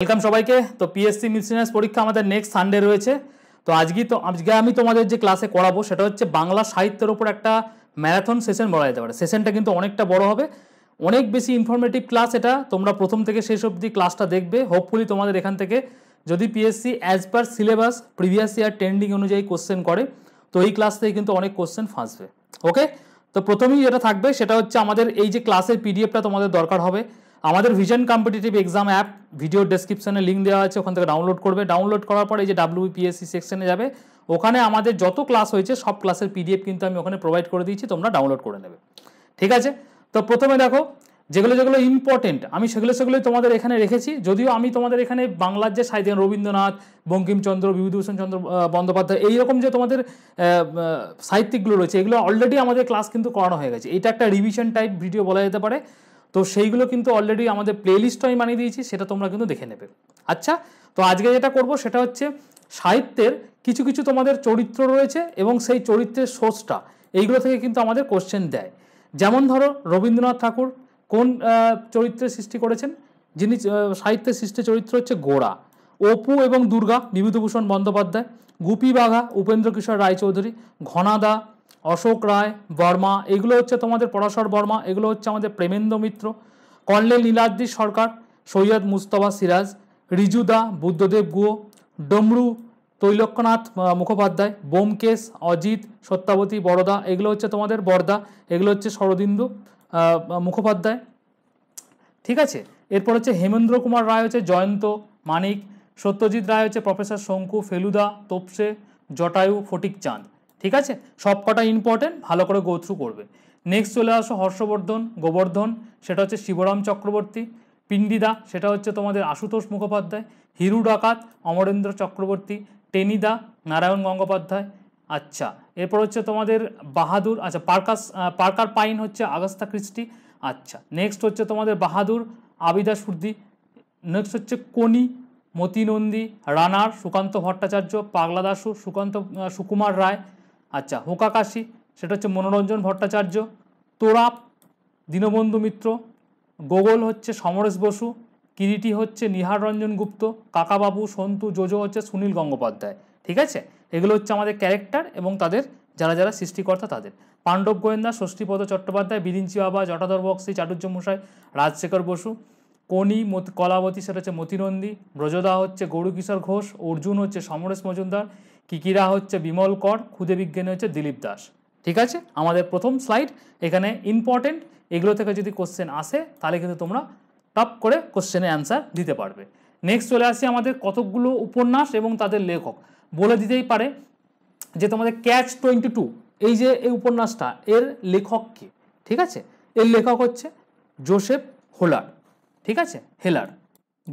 welcome সবাইকে তো PSC miscellaneous পরীক্ষা আমাদের নেক্সট সানডে রয়েছে তো আজকে তো আজকে আমি তোমাদের যে ক্লাসে করাবো সেটা হচ্ছে বাংলা সাহিত্যের ওপর একটা ম্যারাথন সেশন বলা যেতে পারে সেশনটা কিন্তু অনেকটা বড় হবে অনেক বেশি ইনফরমেটিভ ক্লাস এটা তোমরা প্রথম থেকে শেষ অবধি ক্লাসটা দেখবে হোপফুলি তোমাদের এখান থেকে যদি PSC as per syllabus previous year trending অনুযায়ী কোশ্চেন করে তো এই ক্লাস থেকে কিন্তু অনেক কোশ্চেন ফাঁসবে ওকে তো প্রথমেই যেটা থাকবে সেটা হচ্ছে আমাদের এই যে ক্লাসের পিডিএফটা তোমাদের দরকার হবে আমাদের vision competitive exam app video ডেসক্রিপশানে লিঙ্ক দেওয়া আছে ওখান থেকে ডাউনলোড করবে ডাউনলোড করার পরে এই যে ডাব্লিউপিএসসি সেকশনে যাবে ওখানে আমাদের যত ক্লাস হয়েছে সব ক্লাসের পিডিএফ কিন্তু আমি ওখানে প্রোভাইড করে দিয়েছি তোমরা ডাউনলোড করে নেবে ঠিক আছে তো প্রথমে দেখো যেগুলো যেগুলো ইম্পর্টেন্ট আমি সেগুলো সেগুলোই তোমাদের এখানে রেখেছি যদিও আমি তোমাদের এখানে বাংলার যে সাহিত্য রবীন্দ্রনাথ বঙ্কিমচন্দ্র বিভূতিভূষণ চন্দ্র বন্দ্যোপাধ্যায় এইরকম যে তোমাদের সাহিত্যিকগুলো রয়েছে এগুলো অলরেডি আমাদের ক্লাস কিন্তু করানো হয়ে গেছে এটা একটা রিভিশন টাইপ ভিডিও বলা যেতে পারে তো সেইগুলো কিন্তু অলরেডি আমাদের প্লেলিস্টও আমি বানিয়ে দিয়েছি সেটা তোমরা কিন্তু দেখে নেবে আচ্ছা তো আজকে যেটা করব সেটা হচ্ছে সাহিত্যের কিছু কিছু তোমাদের চরিত্র রয়েছে এবং সেই চরিত্রের সোর্সটা এইগুলো থেকে কিন্তু আমাদের কোশ্চেন দেয় যেমন ধরো রবীন্দ্রনাথ ঠাকুর কোন চরিত্রের সৃষ্টি করেছেন যিনি সাহিত্যের সৃষ্টি চরিত্র হচ্ছে গোড়া অপু এবং দুর্গা বিভূতিভূষণ বন্দ্যোপাধ্যায় গুপি বাঘা উপেন্দ্র কিশোর রায়চৌধুরী ঘনাদা অশোক রায় বর্মা এগুলো হচ্ছে তোমাদের পরাশর বর্মা এগুলো হচ্ছে আমাদের প্রেমেন্দ্র মিত্র কর্নেল নীলাদ্রি সরকার সৈয়দ মুস্তফা সিরাজ রিজুদা বুদ্ধদেব গুহ ডমরু তৈলক্যনাথ মুখোপাধ্যায় বোমকেশ অজিত সত্যাবতী বড়দা এগুলো হচ্ছে তোমাদের বরদা এগুলো হচ্ছে শরদিন্দু মুখোপাধ্যায় ঠিক আছে এরপর হচ্ছে হেমেন্দ্র কুমার রায় হচ্ছে জয়ন্ত মানিক সত্যজিৎ রায় হচ্ছে প্রফেসর শঙ্কু ফেলুদা তোপসে জটায়ু ফটিক চাঁদ ঠিক আছে সব কটা ইম্পর্টেন্ট ভালো করে গো থ্রু করবে নেক্সট চলে আসো হর্ষবর্ধন গোবর্ধন সেটা হচ্ছে শিবরাম চক্রবর্তী পিন্ডিদা সেটা হচ্ছে তোমাদের আশুতোষ মুখোপাধ্যায় হিরু ডাকাত অমরেন্দ্র চক্রবর্তী টেনিদা নারায়ণ গঙ্গোপাধ্যায় আচ্ছা এরপর হচ্ছে তোমাদের বাহাদুর আচ্ছা পার্কাস পার্কার পাইন হচ্ছে আগস্তা ক্রিস্টি আচ্ছা নেক্সট হচ্ছে তোমাদের বাহাদুর আবিদা সুর্দি নেক্সট হচ্ছে কোনি মতিনন্দী রানার সুকান্ত ভট্টাচার্য পাগলা দাসু সুকান্ত সুকুমার রায় আচ্ছা হোকা কাশি সেটা হচ্ছে মনোরঞ্জন ভট্টাচার্য তোরাপ দীনবন্ধু মিত্র গোগল হচ্ছে সমরেশ বসু কিরিটি হচ্ছে নিহার রঞ্জন গুপ্ত কাকাবাবু সন্তু জোজো হচ্ছে সুনীল গঙ্গোপাধ্যায় ঠিক আছে এগুলো হচ্ছে আমাদের ক্যারেক্টার এবং তাদের যারা যারা সৃষ্টিকর্তা তাদের পাণ্ডব গোয়েন্দা ষষ্ঠীপদ চট্টোপাধ্যায় বিরিঞ্চি বাবা জটাধর বক্সি চাটুর্য মশাই রাজশেখর বসু কনি কলাবতী সেটা হচ্ছে মতিনন্দী ব্রজদা হচ্ছে গরুকিশোর ঘোষ অর্জুন হচ্ছে সমরেশ মজুমদার কিকিরা হচ্ছে বিমল কর ক্ষুদে বিজ্ঞানী হচ্ছে দিলীপ দাস ঠিক আছে আমাদের প্রথম স্লাইড এখানে ইম্পর্টেন্ট এগুলো থেকে যদি কোশ্চেন আসে তাহলে কিন্তু তোমরা টপ করে কোশ্চেনের অ্যান্সার দিতে পারবে নেক্সট চলে আসি আমাদের কতকগুলো উপন্যাস এবং তাদের লেখক বলে দিতেই পারে যে তোমাদের ক্যাচ টোয়েন্টি টু এই যে এই উপন্যাসটা এর লেখক কে ঠিক আছে এর লেখক হচ্ছে জোসেফ হোলার ঠিক আছে হেলার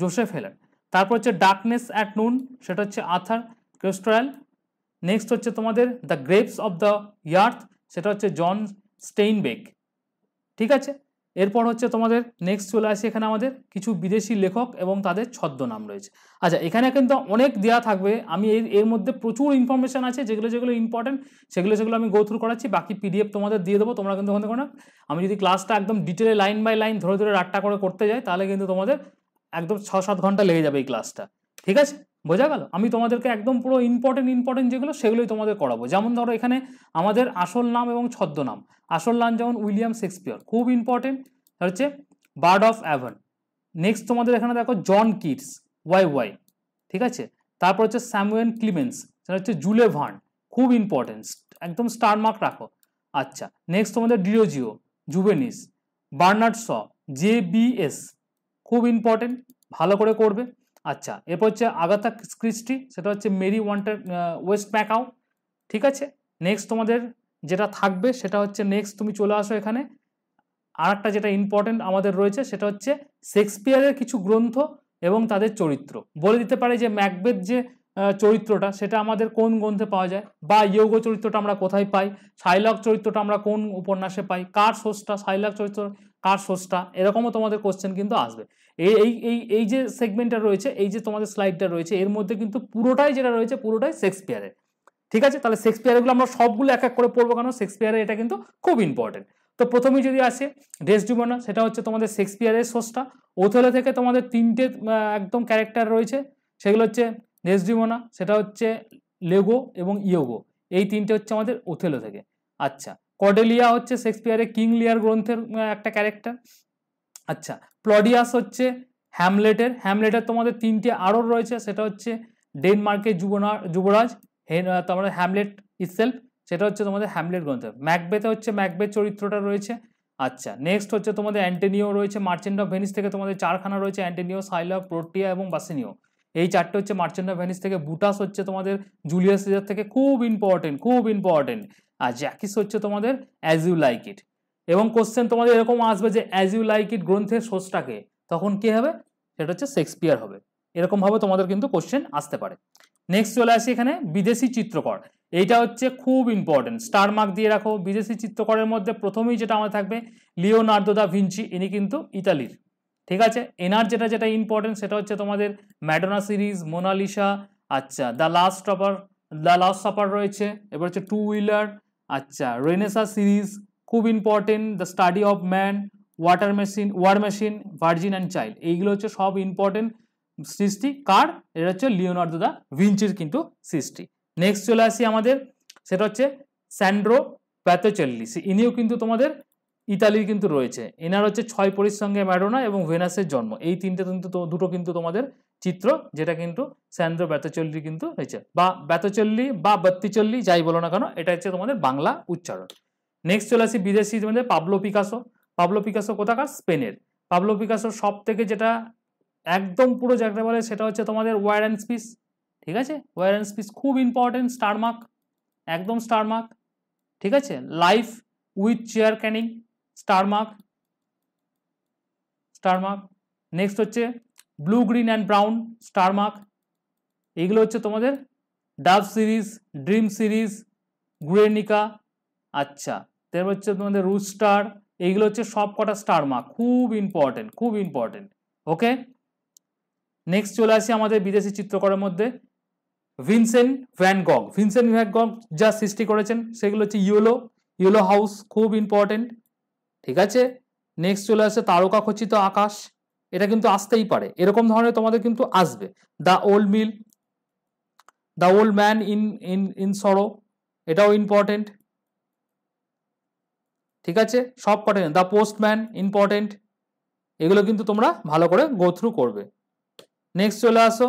জোসেফ হেলার তারপর হচ্ছে ডার্কনেস অ্যাট নুন সেটা হচ্ছে আথার ক্রিস্ট্রায়াল নেক্সট হচ্ছে তোমাদের the grapes of the earth সেটা হচ্ছে জন স্টেইনবেক ঠিক আছে এরপর হচ্ছে তোমাদের নেক্সট চলে আসে এখানে আমাদের কিছু বিদেশি লেখক এবং তাদের ছদ্মনাম রয়েছে আচ্ছা এখানে কিন্তু অনেক দেয়া থাকবে আমি এর এর মধ্যে প্রচুর ইনফরমেশান আছে যেগুলো যেগুলো ইম্পর্টেন্ট সেগুলো সেগুলো আমি গো করাচ্ছি বাকি পিডিএফ তোমাদের দিয়ে দেবো তোমরা কিন্তু ওখানে না আমি যদি ক্লাসটা একদম ডিটেলে লাইন বাই লাইন ধরে ধরে রাট্টা করে করতে যাই তাহলে কিন্তু তোমাদের একদম ছ সাত ঘন্টা লেগে যাবে এই ক্লাসটা ঠিক আছে বোঝা গেল আমি তোমাদেরকে একদম পুরো ইম্পর্টেন্ট ইম্পর্টেন্ট যেগুলো সেগুলোই তোমাদের করাবো যেমন ধরো এখানে আমাদের আসল নাম এবং ছদ্মনাম আসল নাম যেমন উইলিয়াম শেক্সপিয়ার খুব ইম্পর্টেন্ট হচ্ছে বার্ড অফ অ্যাভন নেক্সট তোমাদের এখানে দেখো জন কিটস ওয়াই ওয়াই ঠিক আছে তারপর হচ্ছে স্যামুয়েন ক্লিমেন্স সেটা হচ্ছে জুলে ভান খুব ইম্পর্টেন্ট একদম স্টার মার্ক রাখো আচ্ছা নেক্সট তোমাদের Derozio Juvenis Bernard Shaw G B S খুব ইম্পর্টেন্ট ভালো করে করবে আচ্ছা এরপর হচ্ছে আগাথা ক্রিস্টি সেটা হচ্ছে মেরি ওয়ান্টার ওয়েস্ট ম্যাকাও ঠিক আছে নেক্সট তোমাদের যেটা থাকবে সেটা হচ্ছে নেক্সট তুমি চলে আসো এখানে আর একটা যেটা ইম্পর্টেন্ট আমাদের রয়েছে সেটা হচ্ছে শেক্সপিয়ারের কিছু গ্রন্থ এবং তাদের চরিত্র বলে দিতে পারে যে ম্যাকবেদ যে চরিত্রটা সেটা আমাদের কোন গ্রন্থে পাওয়া যায় বা ইয়োগ চরিত্রটা আমরা কোথায় পাই সাইলক চরিত্রটা আমরা কোন উপন্যাসে পাই কার সোসটা সাইলক চরিত্র কার সোসটা এরকমও তোমাদের কোশ্চেন কিন্তু আসবে এই এই এই যে সেগমেন্টটা রয়েছে এই যে তোমাদের স্লাইডটা রয়েছে এর মধ্যে কিন্তু পুরোটাই যেটা রয়েছে পুরোটাই শেক্সপিয়ারের ঠিক আছে তাহলে শেক্সপিয়ারগুলো আমরা সবগুলো এক এক করে পড়বো কারণ শেক্সপিয়ারের এটা কিন্তু খুব ইম্পর্টেন্ট তো প্রথমেই যদি আসে ডেসডিমোনা সেটা হচ্ছে তোমাদের শেক্সপিয়ারের সোর্সটা ওথেলো থেকে তোমাদের তিনটে একদম ক্যারেক্টার রয়েছে সেগুলো হচ্ছে ডেসডিমোনা সেটা হচ্ছে লেগো এবং ইয়োগো এই তিনটে হচ্ছে আমাদের ওথেলো থেকে আচ্ছা কডেলিয়া হচ্ছে শেক্সপিয়ারের কিং লিয়ার গ্রন্থের একটা ক্যারেক্টার আচ্ছা প্লডিয়াস হচ্ছে হ্যামলেটের হ্যামলেটের তোমাদের তিনটে আরও রয়েছে সেটা হচ্ছে ডেনমার্কের যুবনা যুবরাজ তোমাদের হ্যামলেট ইসেলফ সেটা হচ্ছে তোমাদের হ্যামলেট গ্রন্থ ম্যাকবেতে হচ্ছে ম্যাকবে চরিত্রটা রয়েছে আচ্ছা নেক্সট হচ্ছে তোমাদের অ্যান্টেনিও রয়েছে মার্চেন্ট অফ ভেনিস থেকে তোমাদের চারখানা রয়েছে অ্যান্টেনিও সাইলা প্রোটিয়া এবং বাসিনিও এই চারটে হচ্ছে মার্চেন্ট অফ ভেনিস থেকে বুটাস হচ্ছে তোমাদের জুলিয়াস সিজার থেকে খুব ইম্পর্টেন্ট খুব ইম্পর্টেন্ট আর জ্যাকিস হচ্ছে তোমাদের অ্যাজ ইউ লাইক ইট এবং কোশ্চেন তোমাদের এরকম আসবে যে অ্যাজ ইউ লাইক ইট গ্রন্থের সোর্সটাকে তখন কি হবে সেটা হচ্ছে শেক্সপিয়ার হবে এরকমভাবে তোমাদের কিন্তু কোশ্চেন আসতে পারে নেক্সট চলে আসি এখানে বিদেশি চিত্রকর এইটা হচ্ছে খুব ইম্পর্টেন্ট স্টার মার্ক দিয়ে রাখো বিদেশি চিত্রকরের মধ্যে প্রথমেই যেটা আমাদের থাকবে লিওনার্দো দা ভিঞ্চি ইনি কিন্তু ইতালির ঠিক আছে এনার যেটা যেটা ইম্পর্টেন্ট সেটা হচ্ছে তোমাদের ম্যাডোনা সিরিজ মোনালিসা আচ্ছা the last topper the last supper রয়েছে এবার হচ্ছে টু হুইলার আচ্ছা রেনেসা সিরিজ খুব important the study of man water machine war machine virgin and child এইগুলো হচ্ছে সব ইম্পর্টেন্ট সৃষ্টি কার এটা হচ্ছে লিওনার্দো দা ভিঞ্চির কিন্তু সৃষ্টি নেক্সট চলে আসি আমাদের সেটা হচ্ছে স্যান্ড্রো প্যাথোচেল্লিস ইনিও কিন্তু তোমাদের ইতালির কিন্তু রয়েছে এনার হচ্ছে ছয় পরিসঙ্গে ম্যাডোনা এবং ভেনাসের জন্ম এই তিনটে কিন্তু দুটো কিন্তু তোমাদের চিত্র যেটা কিন্তু স্যান্দ্রো ব্যতচল্লি কিন্তু হয়েছে বা ব্যতচল্লি বা বত্তিচল্লি যাই বলো না কেন এটা হচ্ছে তোমাদের বাংলা উচ্চারণ নেক্সট চলে আসি বিদেশি মধ্যে পাবলো পিকাসো পাবলো পিকাসো কোথাকার স্পেনের পাবলো পিকাসো সব থেকে যেটা একদম পুরো যাকে বলে সেটা হচ্ছে তোমাদের ওয়ার অ্যান্ড স্পিস ঠিক আছে ওয়ার অ্যান্ড স্পিস খুব ইম্পর্টেন্ট স্টারমার্ক একদম স্টারমার্ক ঠিক আছে life with chair caning star mark star mark next হচ্ছে blue green and brown star mark এইগুলো হচ্ছে তোমাদের ডাব সিরিজ ড্রিম সিরিজ গ্রেনিকা আচ্ছা তারপর হচ্ছে তোমাদের রুট স্টার এইগুলো হচ্ছে সব কটা স্টার মার্ক খুব ইম্পর্টেন্ট খুব ইম্পর্টেন্ট ওকে নেক্সট চলে আসি আমাদের বিদেশি চিত্রকরের মধ্যে ভিনসেন্ট ভ্যানগগ ভিনসেন্ট ভ্যানগগ যা সৃষ্টি করেছেন সেগুলো হচ্ছে ইয়েলো ইয়েলো হাউস খুব ইম্পর্টেন্ট ঠিক আছে নেক্সট চলে আসে তারকা খচিত আকাশ এটা কিন্তু আসতেই পারে এরকম ধরনের তোমাদের কিন্তু আসবে the old mill the old man in in in sorrow এটাও ইম্পর্টেন্ট ঠিক আছে সব কটা দ্য পোস্টম্যান ইম্পর্টেন্ট এগুলো কিন্তু তোমরা ভালো করে গো থ্রু করবে নেক্সট চলে আসো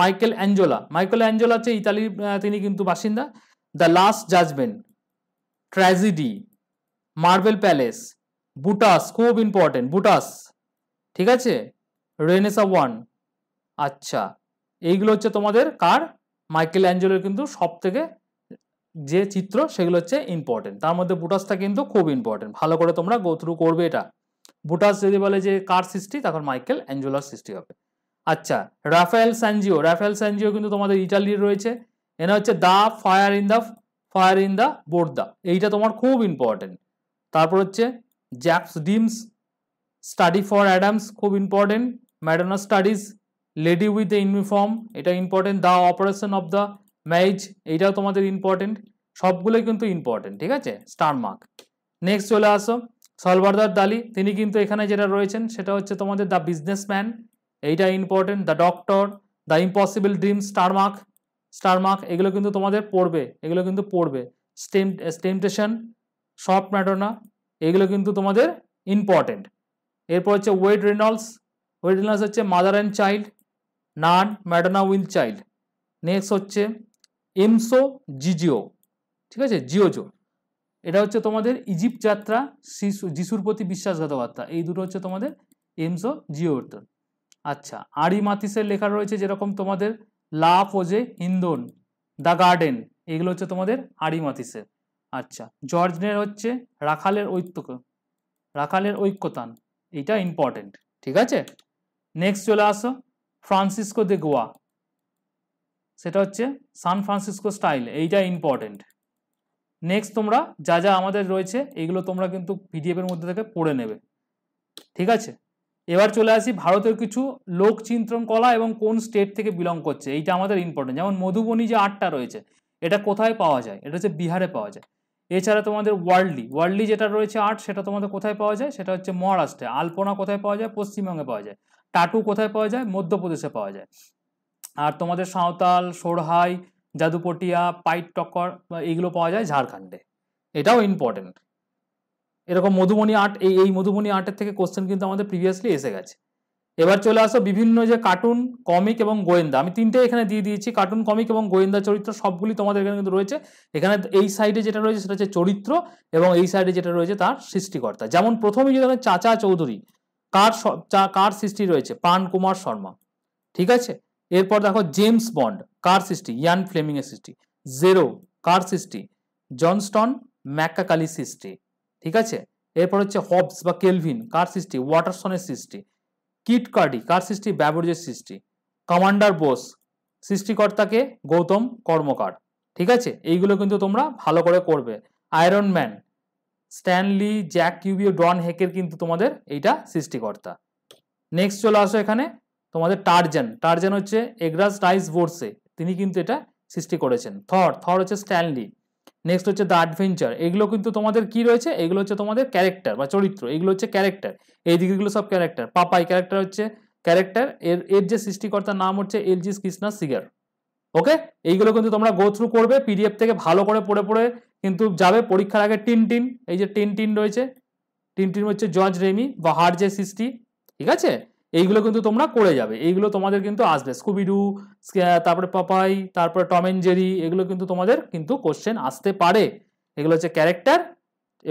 মাইকেল অ্যাঞ্জোলা মাইকেল অ্যাঞ্জোলা হচ্ছে ইতালির তিনি কিন্তু বাসিন্দা the last judgment tragedy marble palace বুটাস খুব ইম্পর্টেন্ট বুটাস ঠিক আছে রেনেসা ওয়ান আচ্ছা এইগুলো হচ্ছে তোমাদের কার মাইকেল অ্যাঞ্জোলের কিন্তু সব থেকে যে চিত্র সেগুলো হচ্ছে ইম্পর্টেন্ট তার মধ্যে বুটাসটা কিন্তু খুব ইম্পর্টেন্ট ভালো করে তোমরা গো থ্রু করবে এটা বুটাস যদি বলে যে কার সৃষ্টি তখন মাইকেল অ্যাঞ্জোলার সৃষ্টি হবে আচ্ছা রাফায়েল স্যানজিও রাফায়েল স্যানজিও কিন্তু তোমাদের ইটালির রয়েছে এনা হচ্ছে the fire in the fire in the বোর্দা এইটা তোমার খুব ইম্পর্টেন্ট তারপর হচ্ছে জ্যাপস ডিমস স্টাডি ফর অ্যাডামস খুব important Madonna studies lady with the uniform এটা important the operation of the marriage এইটাও তোমাদের ইম্পর্টেন্ট সবগুলোই কিন্তু ইম্পর্টেন্ট ঠিক আছে স্টার মার্ক নেক্সট চলে আসো সলভারদার দালি তিনি কিন্তু এখানে যেটা রয়েছেন সেটা হচ্ছে তোমাদের দ্য বিজনেসম্যান এইটা important the doctor the impossible dream star mark star mark এগুলো কিন্তু তোমাদের পড়বে এগুলো কিন্তু পড়বে স্টেম স্টেমটেশন সফট ম্যাডোনা এগুলো কিন্তু তোমাদের ইম্পর্টেন্ট এরপর হচ্ছে ওয়েড রেনল্ডস ওয়েড রেনল্ডস হচ্ছে mother and child nun Madonna will child next হচ্ছে এমসো জিজিও ঠিক আছে জিওজো এটা হচ্ছে তোমাদের ইজিপ্ত যাত্রা শিশু যিশুর প্রতি বিশ্বাসঘাতকতা এই দুটো হচ্ছে তোমাদের এমসো জিওর্তন আচ্ছা আরি মাতিসের লেখা রয়েছে যেরকম তোমাদের লা ফোজে হিন্দন দ্য গার্ডেন এগুলো হচ্ছে তোমাদের আরি মাতিসের আচ্ছা জর্জনের হচ্ছে রাখালের ঐক্য রাখালের ঐক্যতান এটা ইম্পর্টেন্ট ঠিক আছে নেক্সট চলে আসো ফ্রান্সিসকো দে গোয়া সেটা হচ্ছে সান ফ্রান্সিসকো স্টাইল এইটা ইম্পর্টেন্ট নেক্সট তোমরা যা যা আমাদের রয়েছে এইগুলো তোমরা কিন্তু পিডিএফের মধ্যে থেকে পড়ে নেবে ঠিক আছে এবার চলে আসি ভারতের কিছু লোকচিন্তন কলা এবং কোন স্টেট থেকে বিলং করছে এইটা আমাদের ইম্পর্টেন্ট যেমন মধুবনী যে আটটা রয়েছে এটা কোথায় পাওয়া যায় এটা হচ্ছে বিহারে পাওয়া যায় এছাড়া তোমাদের ওয়ার্ল্ডলি ওয়ার্ল্ডলি যেটা রয়েছে আর্ট সেটা তোমাদের কোথায় পাওয়া যায় সেটা হচ্ছে মহারাষ্ট্রে আলপনা কোথায় পাওয়া যায় পশ্চিমবঙ্গে পাওয়া যায় টাটু কোথায় পাওয়া যায় মধ্যপ্রদেশে পাওয়া যায় আর তোমাদের সাঁওতাল সোরহাই জাদুপটিয়া পাইট টক্কর এইগুলো পাওয়া যায় ঝাড়খণ্ডে এটাও ইম্পর্টেন্ট এরকম মধুমণি আর্ট এই এই মধুমণি আর্টের থেকে কোশ্চেন কিন্তু আমাদের প্রিভিয়াসলি এসে গেছে এবার চলে আসো বিভিন্ন যে কার্টুন কমিক এবং গোয়েন্দা আমি তিনটে এখানে দিয়ে দিয়েছি কার্টুন কমিক এবং গোয়েন্দা চরিত্র সবগুলি তোমাদের এখানে কিন্তু রয়েছে এখানে এই সাইডে যেটা রয়েছে সেটা হচ্ছে চরিত্র এবং এই সাইডে যেটা রয়েছে তার সৃষ্টিকর্তা যেমন প্রথমে যদি চাচা চৌধুরী কার কার সৃষ্টি রয়েছে প্রাণ কুমার শর্মা ঠিক আছে এরপর দেখো জেমস বন্ড কার সৃষ্টি ইয়ান ফ্লেমিং এর সৃষ্টি জেরো কার সৃষ্টি জনস্টন ম্যাকাকালি সৃষ্টি ঠিক আছে এরপর হচ্ছে হবস বা কেলভিন কার সৃষ্টি ওয়াটারসনের সৃষ্টি কিটকার্ডি কার সৃষ্টি ব্যাবরেজের সৃষ্টি কমান্ডার বোস সৃষ্টিকর্তাকে গৌতম কর্মকার ঠিক আছে এইগুলো কিন্তু তোমরা ভালো করে করবে আয়রন ম্যান স্ট্যানলি জ্যাক কিউবিও ডন হেকের কিন্তু তোমাদের এইটা সৃষ্টিকর্তা নেক্সট চলে আসো এখানে তোমাদের টার্জেন টার্জেন হচ্ছে এগ্রাস রাইস বোর্সে তিনি কিন্তু এটা সৃষ্টি করেছেন থর থর হচ্ছে স্ট্যানলি নেক্সট হচ্ছে দ্য অ্যাডভেঞ্চার এগুলো কিন্তু তোমাদের কি রয়েছে এগুলো হচ্ছে তোমাদের ক্যারেক্টার বা চরিত্র এগুলো হচ্ছে ক্যারেক্টার এই দিকগুলো সব ক্যারেক্টার পাপাই ক্যারেক্টার হচ্ছে ক্যারেক্টার এর এর যে সৃষ্টিকর্তার নাম হচ্ছে এল জিস কৃষ্ণা সিগার ওকে এইগুলো কিন্তু তোমরা গো থ্রু করবে পিডিএফ থেকে ভালো করে পড়ে পড়ে কিন্তু যাবে পরীক্ষার আগে টিন টিন এই যে টিন টিন রয়েছে টিন টিন হচ্ছে জর্জ রেমি বা হার্জে যে সৃষ্টি ঠিক আছে এইগুলো কিন্তু তোমরা করে যাবে এইগুলো তোমাদের কিন্তু আসবে স্কুবিডু তারপরে পাপাই তারপরে টম এন্ড জেরি এগুলো কিন্তু তোমাদের কিন্তু কোশ্চেন আসতে পারে এগুলো হচ্ছে ক্যারেক্টার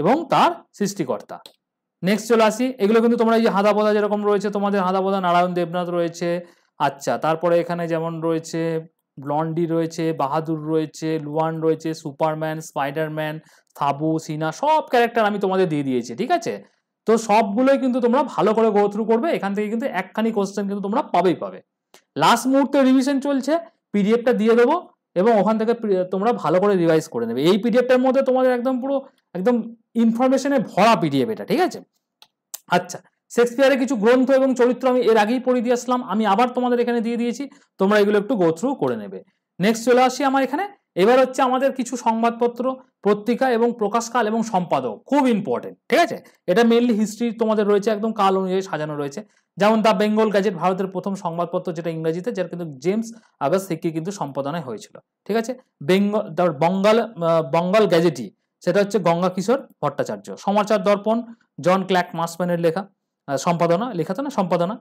এবং তার সৃষ্টিকর্তা নেক্সট চলে আসি এগুলো কিন্তু তোমরা এই যে হাদাপদা যেরকম রয়েছে তোমাদের হাদাপদা নারায়ণ দেবনাথ রয়েছে আচ্ছা তারপরে এখানে যেমন রয়েছে ব্লন্ডি রয়েছে বাহাদুর রয়েছে লুয়ান রয়েছে সুপারম্যান স্পাইডারম্যান থাবু সিনা সব ক্যারেক্টার আমি তোমাদের দিয়ে দিয়েছি ঠিক আছে তো সবগুলোই কিন্তু তোমরা ভালো করে গো থ্রু করবে এখান থেকে কিন্তু একখানি কোশ্চেন কিন্তু তোমরা পাবেই পাবে লাস্ট মুহূর্তে রিভিশন চলছে পিডিএফটা দিয়ে দেবো এবং ওখান থেকে তোমরা ভালো করে রিভাইজ করে নেবে এই পিডিএফটার মধ্যে তোমাদের একদম পুরো একদম ইনফরমেশনে ভরা পিডিএফ এটা ঠিক আছে আচ্ছা শেক্সপিয়ারের কিছু গ্রন্থ এবং চরিত্র আমি এর আগেই পড়ে দিয়ে আসলাম আমি আবার তোমাদের এখানে দিয়ে দিয়েছি তোমরা এগুলো একটু গো থ্রু করে নেবে নেক্সট চলে আসি আমার এখানে এবার হচ্ছে আমাদের কিছু সংবাদপত্র পত্রিকা এবং প্রকাশকাল এবং সম্পাদক খুব ইম্পর্টেন্ট ঠিক আছে এটা মেনলি হিস্ট্রি তোমাদের রয়েছে একদম কাল অনুযায়ী সাজানো রয়েছে যেমন দ্য বেঙ্গল গ্যাজেট ভারতের প্রথম সংবাদপত্র যেটা ইংরেজিতে যার কিন্তু জেমস আগাস সিক্কি কিন্তু সম্পাদনায় হয়েছিল ঠিক আছে বেঙ্গল বঙ্গাল বঙ্গাল গ্যাজেটি সেটা হচ্ছে গঙ্গা কিশোর ভট্টাচার্য সমাচার দর্পণ জন ক্ল্যাক মাসম্যানের লেখা সম্পাদনা লেখা তো না সম্পাদনা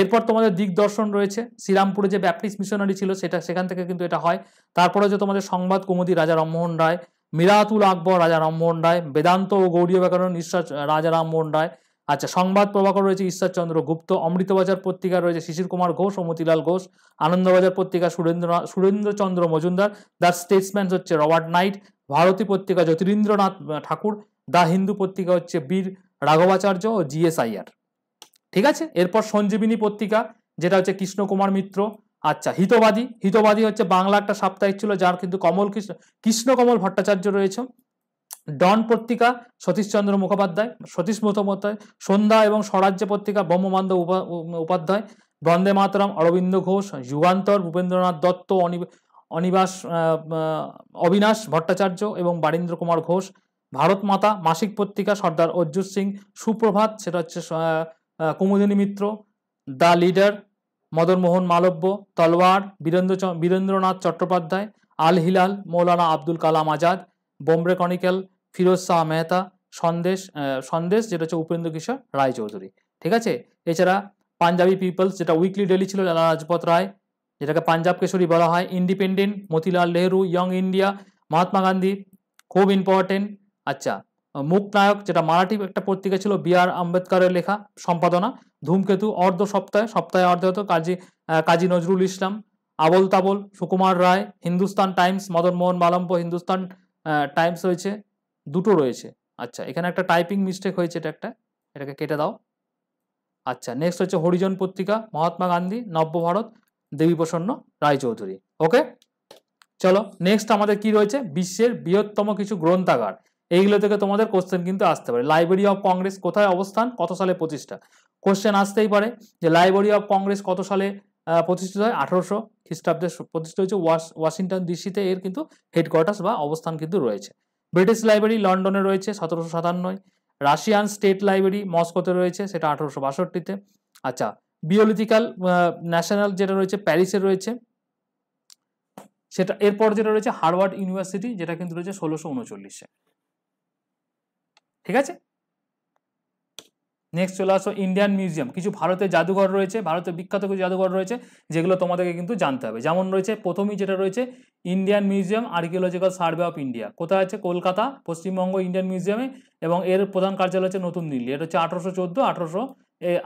এরপর তোমাদের দিকদর্শন রয়েছে শ্রীরামপুরে যে ব্যাপটিস্ট মিশনারি ছিল সেটা সেখান থেকে কিন্তু এটা হয় তারপরে যে তোমাদের সংবাদ কুমুদি রাজা রামমোহন রায় মিরাতুল আকবর রাজা রামমোহন রায় বেদান্ত ও গৌরীয় ব্যাকরণ ঈশ্বর রাজা রামমোহন রায় আচ্ছা সংবাদ প্রভাকর রয়েছে ঈশ্বরচন্দ্র গুপ্ত অমৃতবাজার পত্রিকা রয়েছে শিশির কুমার ঘোষ ও মতিলাল ঘোষ আনন্দবাজার পত্রিকা সুরেন্দ্র সুরেন্দ্রচন্দ্র মজুমদার দ্য স্টেটসম্যান হচ্ছে Robert Knight Bharati Patrika Jyotirindranath Thakur the Hindu পত্রিকা হচ্ছে বীর রাঘবাচার্য ও জিএসআইআর ঠিক আছে এরপর সঞ্জীবিনী পত্রিকা যেটা হচ্ছে কৃষ্ণকুমার মিত্র আচ্ছা হিতবাদী হিতবাদী হচ্ছে বাংলা একটা সাপ্তাহিক ছিল যার কিন্তু কমল কৃষ্ণ কৃষ্ণকমল ভট্টাচার্য রয়েছে ডন পত্রিকা সতীশচন্দ্র মুখোপাধ্যায় সতীশ মুখোপাধ্যায় সন্ধ্যা এবং স্বরাজ্য পত্রিকা ব্রহ্মমান্দ উপাধ্যায় বন্দে মাতরম অরবিন্দ ঘোষ যুগান্তর ভূপেন্দ্রনাথ দত্ত অনিবাস অবিনাশ ভট্টাচার্য এবং বারীন্দ্র কুমার ঘোষ ভারত মাতা মাসিক পত্রিকা সর্দার অর্জুৎ সিং সুপ্রভাত সেটা হচ্ছে Kumudini Mitra the Leader Madanmohan Malaviya Talwar Birendra Birendranath Chattopadhyay Al Hilal Maulana Abdul Kalam Azad Bombay chronicle Firoz Shah Mehta Sandesh Sandesh যেটা হচ্ছে উপেন্দ্র কিশোর রায়চৌধুরী ঠিক আছে এছাড়া পাঞ্জাবি পিপলস যেটা উইকলি ডেলি ছিল লালা রাজপথ রায় যেটাকে পাঞ্জাব কেশরী বলা হয় independent Motilal Nehru Young India Mahatma Gandhi খুব ইম্পর্টেন্ট আচ্ছা মুখনায়ক যেটা মারাঠি একটা পত্রিকা ছিল বি আর আম্বেদকরের লেখা সম্পাদনা ধূমকেতু অর্ধ সপ্তাহে সপ্তাহে অর্ধ হতো কাজী কাজী নজরুল ইসলাম আবল তাবল সুকুমার রায় হিন্দুস্তান টাইমস মদন মোহন মালম্প হিন্দুস্তান টাইমস রয়েছে দুটো রয়েছে আচ্ছা এখানে একটা টাইপিং মিস্টেক হয়েছে এটা একটা এটাকে কেটে দাও আচ্ছা নেক্সট হচ্ছে হরিজন পত্রিকা মহাত্মা গান্ধী নব্য ভারত দেবীপ্রসন্ন রায়চৌধুরী ওকে চলো নেক্সট আমাদের কি রয়েছে বিশ্বের বৃহত্তম কিছু গ্রন্থাগার এইগুলো থেকে তোমাদের কোশ্চেন কিন্তু আসতে পারে লাইব্রেরি অফ কংগ্রেস কোথায় অবস্থান কত সালে প্রতিষ্ঠা কোশ্চেন আসতেই পারে যে লাইব্রেরি অফ কংগ্রেস কত সালে প্রতিষ্ঠিত হয় আঠারোশো খ্রিস্টাব্দে প্রতিষ্ঠিত হয়েছে ওয়াশিংটন ডিসিতে এর কিন্তু হেডকোয়ার্টার্স বা অবস্থান কিন্তু রয়েছে ব্রিটিশ লাইব্রেরি লন্ডনে রয়েছে সতেরোশো সাতান্নয় রাশিয়ান স্টেট লাইব্রেরি মস্কোতে রয়েছে সেটা আঠারোশো বাষট্টিতে আচ্ছা বিওলিথিক্যাল ন্যাশনাল যেটা রয়েছে প্যারিসে রয়েছে সেটা এরপর যেটা রয়েছে হার্ভার্ড ইউনিভার্সিটি যেটা কিন্তু রয়েছে ষোলোশো উনচল্লিশে ঠিক আছে নেক্সট চলে আসো ইন্ডিয়ান মিউজিয়াম কিছু ভারতের জাদুঘর রয়েছে ভারতের বিখ্যাত কিছু জাদুঘর রয়েছে যেগুলো তোমাদেরকে কিন্তু জানতে হবে যেমন রয়েছে প্রথমেই যেটা রয়েছে Indian museum archaeological survey of India কোথায় আছে কলকাতা পশ্চিমবঙ্গ ইন্ডিয়ান মিউজিয়ামে এবং এর প্রধান কার্যালয় হচ্ছে নতুন দিল্লি এটা হচ্ছে আঠারোশো চোদ্দো আঠারোশো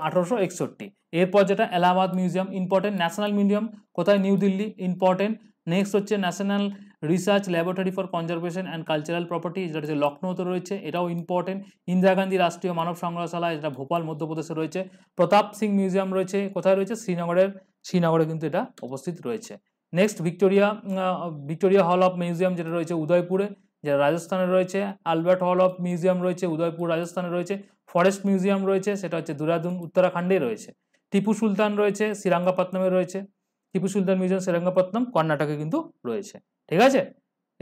আঠারোশো একষট্টি এরপর যেটা Allahabad museum important national museum কোথায় নিউ দিল্লি ইম্পর্টেন্ট নেক্সট হচ্ছে national research laboratory for conservation and cultural property যেটা হচ্ছে লক্ষ্ণৌতে রয়েছে এটাও ইম্পর্টেন্ট ইন্দিরা গান্ধী রাষ্ট্রীয় মানব সংগ্রহশালা যেটা ভোপাল মধ্যপ্রদেশে রয়েছে প্রতাপ সিং মিউজিয়াম রয়েছে কোথায় রয়েছে শ্রীনগরের শ্রীনগরে কিন্তু এটা অবস্থিত রয়েছে next Victoria Victoria hall of museum যেটা রয়েছে উদয়পুরে যেটা রাজস্থানে রয়েছে আলবার্ট হল অফ মিউজিয়াম রয়েছে উদয়পুর রাজস্থানে রয়েছে ফরেস্ট মিউজিয়াম রয়েছে সেটা হচ্ছে দুরাদুন উত্তরাখণ্ডে রয়েছে টিপু সুলতান রয়েছে শ্রীরঙ্গাপত্তমে রয়েছে টিপু সুলতান মিউজিয়াম শ্রীরঙ্গাপত্তম কর্ণাটকে কিন্তু রয়েছে ঠিক আছে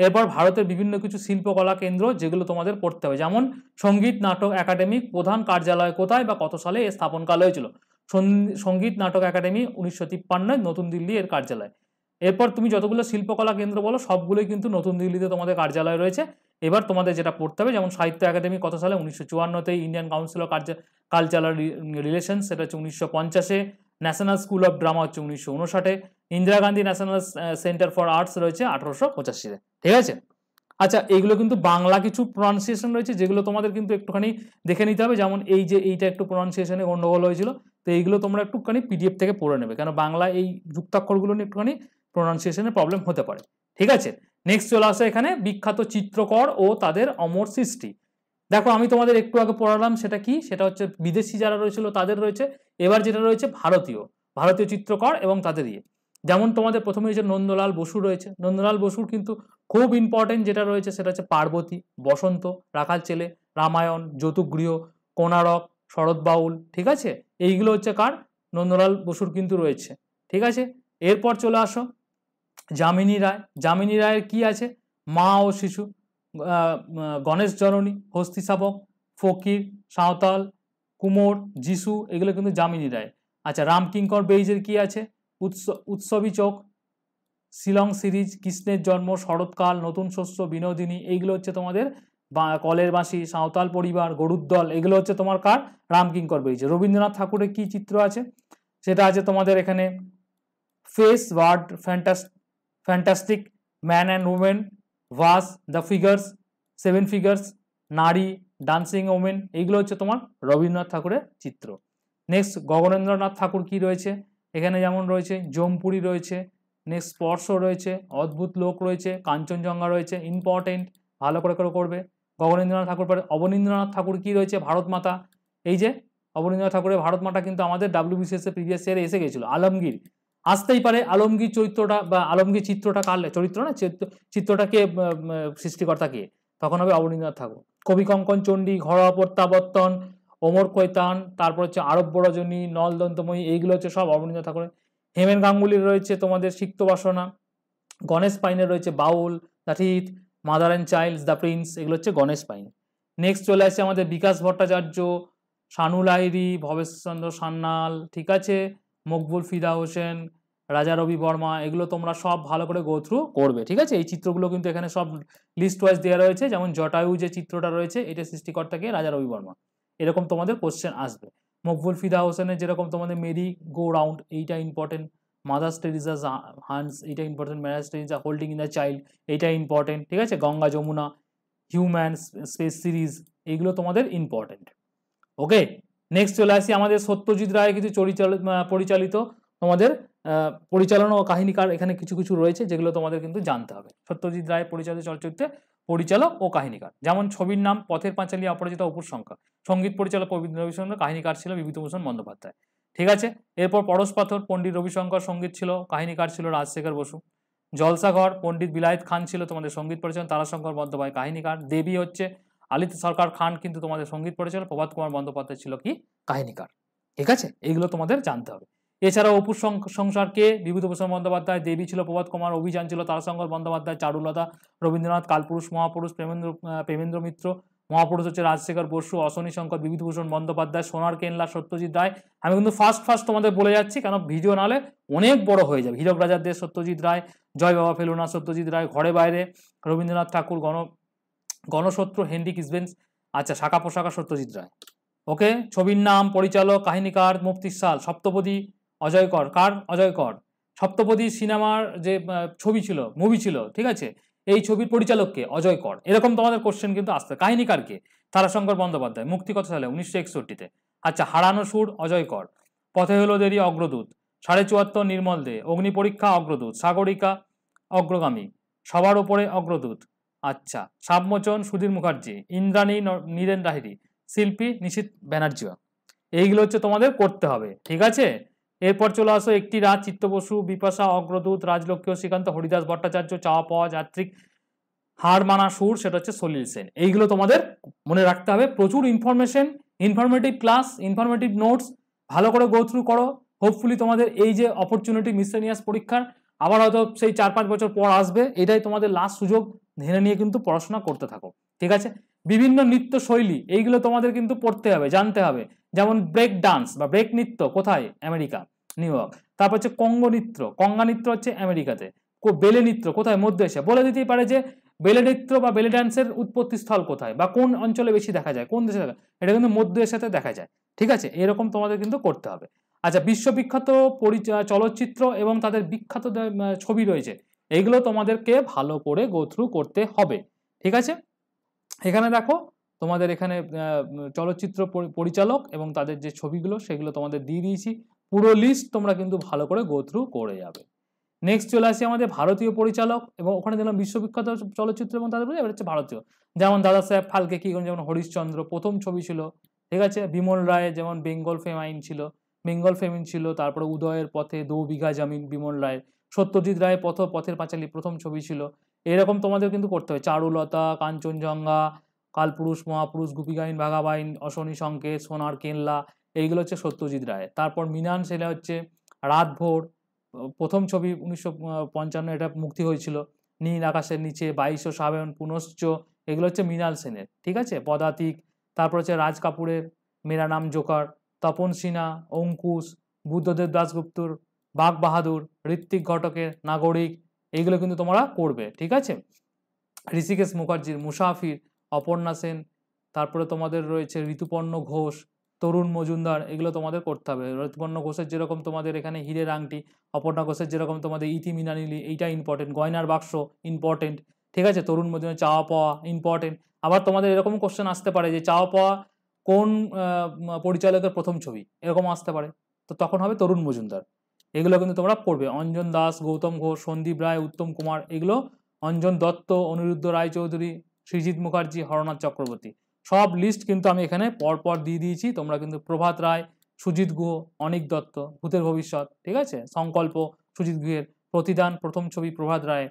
এরপর ভারতের বিভিন্ন কিছু শিল্পকলা কেন্দ্র যেগুলো তোমাদের পড়তে হবে যেমন সঙ্গীত নাটক একাডেমিক প্রধান কার্যালয় কোথায় বা কত সালে এর স্থাপনকাল হয়েছিল সঙ্গীত নাটক একাডেমি উনিশশো তিপ্পান্নয় নতুন দিল্লি এর কার্যালয় এরপর তুমি যতগুলো শিল্পকলা কেন্দ্র বলো সবগুলোই কিন্তু নতুন দিল্লিতে তোমাদের কার্যালয় রয়েছে এবার তোমাদের যেটা পড়তে হবে যেমন সাহিত্য একাডেমি কত সালে উনিশশো চুয়ান্নতে Indian council of cultural relation সেটা হচ্ছে উনিশশো পঞ্চাশে ন্যাশনাল স্কুল অফ ড্রামা হচ্ছে উনিশশো উনষাটে Indira Gandhi national centre for arts রয়েছে আঠারোশো পঁচাশিতে ঠিক আছে আচ্ছা এইগুলো কিন্তু বাংলা কিছু প্রনাউন্সিয়েশন রয়েছে যেগুলো তোমাদের কিন্তু একটুখানি দেখে নিতে হবে যেমন এই যে এইটা একটু প্রনাউন্সিয়েশনে গন্ডগোল হয়েছিল তো এইগুলো তোমরা একটুখানি পিডিএফ থেকে পড়ে নেবে কেন বাংলা এই যুক্তাক্ষরগুলো নিয়ে একটুখানি প্রনাউন্সিয়েশনের প্রবলেম হতে পারে ঠিক আছে নেক্সট চলে আসে এখানে বিখ্যাত চিত্রকর ও তাদের অমর সৃষ্টি দেখো আমি তোমাদের একটু আগে পড়ালাম সেটা কি সেটা হচ্ছে বিদেশি যারা রয়েছিল তাদের রয়েছে এবার যেটা রয়েছে ভারতীয় ভারতীয় চিত্রকর এবং তাদের ইয়ে যেমন তোমাদের প্রথমে হয়েছে নন্দলাল বসু রয়েছে নন্দলাল বসুর কিন্তু খুব ইম্পর্টেন্ট যেটা রয়েছে সেটা হচ্ছে পার্বতী বসন্ত রাখাল ছেলে রামায়ণ যৌতুগৃহ কোনারক শরৎ বাউল ঠিক আছে এইগুলো হচ্ছে কার নন্দলাল বসুর কিন্তু রয়েছে ঠিক আছে এরপর চলে আসো যামিনী রায় যামিনী রায়ের কি আছে মা ও শিশু গণেশ জননী হস্তিশাবক ফকির সাঁওতাল কুমোর যিশু এগুলো কিন্তু যামিনী রায় আচ্ছা রামকিঙ্কর বেইজের কি আছে উৎস উৎসবী চোখ শিলং সিরিজ কৃষ্ণের জন্ম শরৎকাল নতুন শস্য বিনোদিনী এইগুলো হচ্ছে তোমাদের কলের বাঁশি সাঁওতাল পরিবার গরুর দল এগুলো হচ্ছে তোমার কার রামকিঙ্কর বেরিয়েছে রবীন্দ্রনাথ ঠাকুরের কি চিত্র আছে সেটা আছে তোমাদের এখানে ফেস ওয়ার্ড ফ্যান্টাস ফ্যান্টাস্টিক ম্যান অ্যান্ড উমেন ভাস দ্য ফিগার্স সেভেন ফিগার্স নারী ডান্সিং ওমেন এইগুলো হচ্ছে তোমার রবীন্দ্রনাথ ঠাকুরের চিত্র নেক্সট গগনেন্দ্রনাথ ঠাকুর কি রয়েছে এখানে যেমন রয়েছে জমপুরি রয়েছে নেক্সট স্পর্শ রয়েছে অদ্ভুত লোক রয়েছে কাঞ্চনজঙ্ঘা রয়েছে ইম্পর্টেন্ট ভালো করে করে করবে গগনেন্দ্রনাথ ঠাকুর পরে অবনীন্দ্রনাথ ঠাকুর কী রয়েছে ভারত মাতা এই যে অবনীন্দ্রনাথ ঠাকুরের ভারত মাতা কিন্তু আমাদের ডাব্লিউবিসিএসের প্রিভিয়াস ইয়ারে এসে গেছিলো আলমগীর আসতেই পারে আলমগীর চরিত্রটা বা আলমগীর চিত্রটা কার চরিত্র না চিত্রটা কে সৃষ্টিকর্তা কে তখন হবে অবনীন্দ্রনাথ ঠাকুর কবি কঙ্কন চণ্ডী ঘরোয়া প্রত্যাবর্তন ওমর কৈতান তারপর হচ্ছে আরব্য রজনী দন্তময়ী এইগুলো হচ্ছে সব অবনীন্দ্রনাথ ঠাকুরের হেমেন গাঙ্গুলির রয়েছে তোমাদের সিক্ত বাসনা গণেশ পাইনের রয়েছে বাউল দাঠিত mother and child's the prince এগুলো হচ্ছে গণেশ পাইন নেক্সট চলে আসছে আমাদের বিকাশ ভট্টাচার্য শানু লাহিরি ভবেশচন্দ্র সান্নাল ঠিক আছে মকবুল ফিদা হোসেন রাজা রবি বর্মা এগুলো তোমরা সব ভালো করে গো থ্রু করবে ঠিক আছে এই চিত্রগুলো কিন্তু এখানে সব লিস্ট ওয়াইজ দেওয়া রয়েছে যেমন জটায়ু যে চিত্রটা রয়েছে এটা সৃষ্টিকর্তাকে রাজা রবি বর্মা এরকম তোমাদের কোশ্চেন আসবে মকবুল ফিদা হোসেনের যেরকম তোমাদের মেরি গো রাউন্ড এইটা ইম্পর্টেন্ট মাদার্স টেরিজা হান্স এইটা ইম্পর্টেন্ট ম্যারাস Teresa holding in the child এইটা ইম্পর্টেন্ট ঠিক আছে Ganga Yamuna human space series এইগুলো তোমাদের ইম্পর্টেন্ট ওকে নেক্সট চলে আসি আমাদের সত্যজিৎ রায়ের কিছু পরিচালিত তোমাদের পরিচালনা ও কাহিনীকার এখানে কিছু কিছু রয়েছে যেগুলো তোমাদের কিন্তু জানতে হবে সত্যজিৎ রায় পরিচালিত চলচ্চিত্রে পরিচালক ও কাহিনীকার যেমন ছবির নাম পথের পাঁচালী অপরাজিতা অপুর সংখ্যা সঙ্গীত পরিচালক পবিত্র রবিশঙ্কর কাহিনীকার ছিল বিভূতিভূষণ বন্দ্যোপাধ্যায় ঠিক আছে এরপর পরশ পাথর পণ্ডিত রবিশঙ্কর সঙ্গীত ছিল কাহিনীকার ছিল রাজশেখর বসু জলসাঘর পণ্ডিত বিলায়ত খান ছিল তোমাদের সঙ্গীত পরিচালক তারাশঙ্কর বন্দ্যোপাধ্যায় কাহিনীকার দেবী হচ্ছে আলিত সরকার খান কিন্তু তোমাদের সঙ্গীত পরিচালক প্রভাত কুমার বন্দ্যোপাধ্যায় ছিল কি কাহিনীকার ঠিক আছে এইগুলো তোমাদের জানতে হবে এছাড়া অপুর সংসারকে বিভূতিভূষণ বন্দ্যোপাধ্যায় দেবী ছিল প্রভাত কুমার অভিযান ছিল তারাশঙ্কর বন্দ্যোপাধ্যায় চারুলতা রবীন্দ্রনাথ কালপুরুষ মহাপুরুষ প্রেমেন্দ্র প্রেমেন্দ্র মিত্র মহাপুরুষ হচ্ছে রাজশেখর বসু অশনী শঙ্কর বিভূতিভূষণ বন্দ্যোপাধ্যায় সোনার কেনলা সত্যজিৎ রায় আমি কিন্তু ফার্স্ট ফার্স্ট তোমাদের বলে যাচ্ছি কেন ভিডিও নাহলে অনেক বড় হয়ে যাবে হীরক রাজার দেশ সত্যজিৎ রায় জয় বাবা ফেলুনা সত্যজিৎ রায় ঘরে বাইরে রবীন্দ্রনাথ ঠাকুর গণ গণশত্রু হেনরি কিসবেন্স আচ্ছা শাখা পোশাখা সত্যজিৎ রায় ওকে ছবির নাম পরিচালক কাহিনীকার মুক্তিশাল সপ্তপদী অজয় কর কার অজয় কর সপ্তপদী সিনেমার যে ছবি ছিল মুভি ছিল ঠিক আছে এই ছবির পরিচালককে অজয় কর এরকম তোমাদের কোশ্চেন কিন্তু আসতে কারকে তারাশঙ্কর বন্দ্যোপাধ্যায় মুক্তি কত সালে উনিশশো একষট্টিতে আচ্ছা হারানো সুর অজয় কর পথে হলো দেরি অগ্রদূত সাড়ে চুয়াত্তর নির্মল দে অগ্নি পরীক্ষা অগ্রদূত সাগরিকা অগ্রগামী সবার ওপরে অগ্রদূত আচ্ছা সাবমোচন সুধীর মুখার্জি ইন্দ্রাণী নীরেন রাহিরি শিল্পী নিশিত ব্যানার্জি এইগুলো হচ্ছে তোমাদের করতে হবে ঠিক আছে এরপর চলে আসো একটি রাজ চিত্তবসু বিপাশা অগ্রদূত রাজলক্ষ্মী ও শ্রীকান্ত হরিদাস ভট্টাচার্য চাওয়া পাওয়া যাত্রিক হার মানা সুর সেটা হচ্ছে সলিল সেন এইগুলো তোমাদের মনে রাখতে হবে প্রচুর information informative class informative notes ভালো করে গো থ্রু করো হোপফুলি তোমাদের এই যে অপরচুনিটি মিসেনিয়াস পরীক্ষার আবার হয়তো সেই চার পাঁচ বছর পর আসবে এটাই তোমাদের লাস্ট সুযোগ ধেনে নিয়ে কিন্তু পড়াশোনা করতে থাকো ঠিক আছে বিভিন্ন নৃত্য শৈলী এইগুলো তোমাদের কিন্তু পড়তে হবে জানতে হবে যেমন ব্রেক ডান্স বা ব্রেক নৃত্য কোথায় আমেরিকা নিউ ইয়র্ক তারপর হচ্ছে কঙ্গ নৃত্য কঙ্গা নৃত্য হচ্ছে আমেরিকাতে বেলে নৃত্য কোথায় মধ্য এশিয়া বলে দিতেই পারে যে বেলে নৃত্য বা বেলে ডান্সের উৎপত্তি স্থল কোথায় বা কোন অঞ্চলে বেশি দেখা যায় কোন দেশে দেখা এটা কিন্তু মধ্য এশিয়াতে দেখা যায় ঠিক আছে এরকম তোমাদের কিন্তু করতে হবে আচ্ছা বিশ্ববিখ্যাত পরিচয় চলচ্চিত্র এবং তাদের বিখ্যাত ছবি রয়েছে এইগুলো তোমাদেরকে ভালো করে গোথ্রু করতে হবে ঠিক আছে এখানে দেখো তোমাদের এখানে চলচ্চিত্র পরিচালক এবং তাদের যে ছবিগুলো সেগুলো তোমাদের দিয়ে দিয়েছি পুরো লিস্ট তোমরা কিন্তু ভালো করে গো থ্রু করে যাবে নেক্সট চলে আসি আমাদের ভারতীয় পরিচালক এবং ওখানে দেখলাম বিশ্ববিখ্যাত চলচ্চিত্র এবং তাদের এবার হচ্ছে ভারতীয় যেমন দাদা সাহেব ফালকে কি যেমন হরিশ্চন্দ্র প্রথম ছবি ছিল ঠিক আছে বিমল রায় যেমন বেঙ্গল ফেম আইন ছিল বেঙ্গল ফেমিন ছিল তারপরে উদয়ের পথে দু বিঘা জামিন বিমল রায় সত্যজিৎ রায় পথ পথের পাঁচালী প্রথম ছবি ছিল এরকম তোমাদের কিন্তু করতে হবে চারুলতা কাঞ্চনজঙ্ঘা কালপুরুষ মহাপুরুষ গোপীগাইন ভাগাবাইন অশনি সংকেত সোনার কেল্লা এইগুলো হচ্ছে সত্যজিৎ রায় তারপর মিনান সেলে হচ্ছে রাতভোর প্রথম ছবি উনিশশো পঞ্চান্ন এটা মুক্তি হয়েছিল নীল আকাশের নিচে বাইশো সাবেন পুনশ্চ এগুলো হচ্ছে মৃণাল সেনের ঠিক আছে পদাতিক তারপর হচ্ছে রাজ কাপুরের মেরা নাম জোকার তপন সিনহা অঙ্কুশ বুদ্ধদেব দাসগুপ্তর বাঘ বাহাদুর ঋত্বিক ঘটকের নাগরিক এইগুলো কিন্তু তোমরা করবে ঠিক আছে ঋষিকেশ মুখার্জির মুসাফির অপর্ণা সেন তারপরে তোমাদের রয়েছে ঋতুপর্ণ ঘোষ তরুণ মজুমদার এগুলো তোমাদের করতে হবে ঋতুপর্ণ ঘোষের যেরকম তোমাদের এখানে হিরের আংটি অপর্ণা ঘোষের যেরকম তোমাদের ইতি মিনানিলি এইটা ইম্পর্টেন্ট গয়নার বাক্স ইম্পর্টেন্ট ঠিক আছে তরুণ মজুমদার চাওয়া পাওয়া ইম্পর্টেন্ট আবার তোমাদের এরকম কোশ্চেন আসতে পারে যে চাওয়া পাওয়া কোন পরিচালকের প্রথম ছবি এরকম আসতে পারে তো তখন হবে তরুণ মজুমদার এগুলো কিন্তু তোমরা পড়বে অঞ্জন দাস গৌতম ঘোষ সন্দীপ রায় উত্তম কুমার এগুলো অঞ্জন দত্ত অনিরুদ্ধ রায়চৌধুরী সৃজিৎ মুখার্জি হরনাথ চক্রবর্তী সব লিস্ট কিন্তু আমি এখানে পরপর দিয়ে দিয়েছি তোমরা কিন্তু প্রভাত রায় সুজিত গুহ অনিক দত্ত ভূতের ভবিষ্যৎ ঠিক আছে সংকল্প সুজিত গুহের প্রতিদান প্রথম ছবি প্রভাত রায়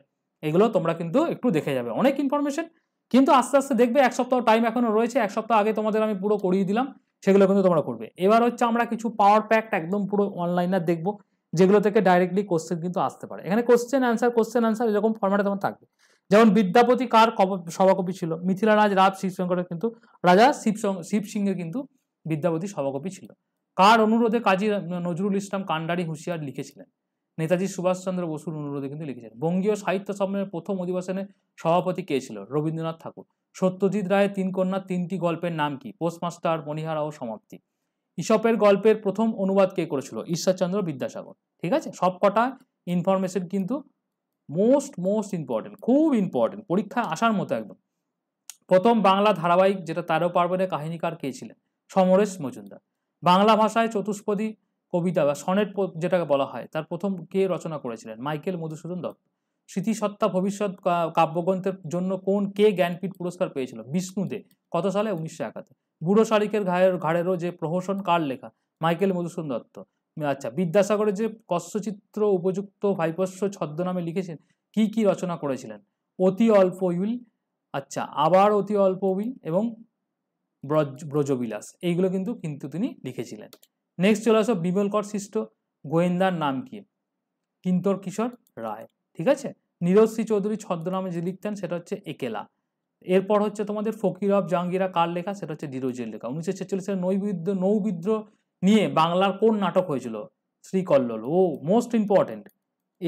এগুলো তোমরা কিন্তু একটু দেখে যাবে অনেক ইনফরমেশন কিন্তু আস্তে আস্তে দেখবে এক সপ্তাহ টাইম এখনও রয়েছে এক সপ্তাহ আগে তোমাদের আমি পুরো করিয়ে দিলাম সেগুলো কিন্তু তোমরা করবে এবার হচ্ছে আমরা কিছু পাওয়ার প্যাক্ট একদম পুরো অনলাইনে দেখবো যেগুলো থেকে ডাইরেক্টলি কোশ্চেন কিন্তু আসতে পারে এখানে কোশ্চেন অ্যান্সার কোশ্চেন অ্যান্সার এরকম ফর্মেটে তোমার থাকবে যেমন বিদ্যাপতি কার সভাকবি ছিল মিথিলা রাজ রাজ শিবশঙ্করের কিন্তু রাজা শিব শিব কিন্তু বিদ্যাপতি সভাকবি ছিল কার অনুরোধে কাজী নজরুল ইসলাম কান্ডারি হুঁশিয়ার লিখেছিলেন নেতাজি সুভাষচন্দ্র বসুর অনুরোধে কিন্তু লিখেছিলেন বঙ্গীয় সাহিত্য সম্মেলনের প্রথম অধিবেশনে সভাপতি কে ছিল রবীন্দ্রনাথ ঠাকুর সত্যজিৎ রায়ের তিন কন্যার তিনটি গল্পের নাম কি পোস্টমাস্টার মণিহারা ও সমাপ্তি ইসপের গল্পের প্রথম অনুবাদ কে করেছিল ঈশ্বরচন্দ্র বিদ্যাসাগর ঠিক আছে সব কটা ইনফরমেশন কিন্তু মোস্ট মোস্ট ইম্পর্টেন্ট খুব ইম্পর্টেন্ট পরীক্ষায় আসার মতো একদম প্রথম বাংলা ধারাবাহিক যেটা তেরো পার্বণের কাহিনীকার কে ছিলেন সমরেশ মজুমদার বাংলা ভাষায় চতুষ্পদী কবিতা বা সনেট যেটাকে বলা হয় তার প্রথম কে রচনা করেছিলেন মাইকেল মধুসূদন দত্ত স্মৃতিসত্তা ভবিষ্যৎ কাব্যগ্রন্থের জন্য কোন কে জ্ঞানপীঠ পুরস্কার পেয়েছিল বিষ্ণু দে কত সালে উনিশশো একাতে বুড়ো শালিকের ঘায়ের ঘাড়েরও যে প্রহসন কার লেখা মাইকেল মধুসূদন দত্ত আচ্ছা বিদ্যাসাগরের যে কস্যচিত্র উপযুক্ত ভাইপস্য ছদ্মনামে লিখেছেন কি কি রচনা করেছিলেন অতি অল্প উইল আচ্ছা আবার অতি অল্প উইল এবং ব্রজ ব্রজবিলাস এইগুলো কিন্তু কিন্তু তিনি লিখেছিলেন নেক্সট চলে আসো বিমলকর সৃষ্ট গোয়েন্দার নাম কি কিন্তর কিশোর রায় ঠিক আছে নিরশ্রী চৌধুরী ছদ্মনামে যে লিখতেন সেটা হচ্ছে একেলা এরপর হচ্ছে তোমাদের ফকির অফ জাহাঙ্গীরা কার লেখা সেটা হচ্ছে ধীরজের লেখা উনিশশো ছেচল্লিশের নৈবিদ্য নৌবিদ্রোহ নিয়ে বাংলার কোন নাটক হয়েছিল শ্রীকল্লোল ও মোস্ট ইম্পর্টেন্ট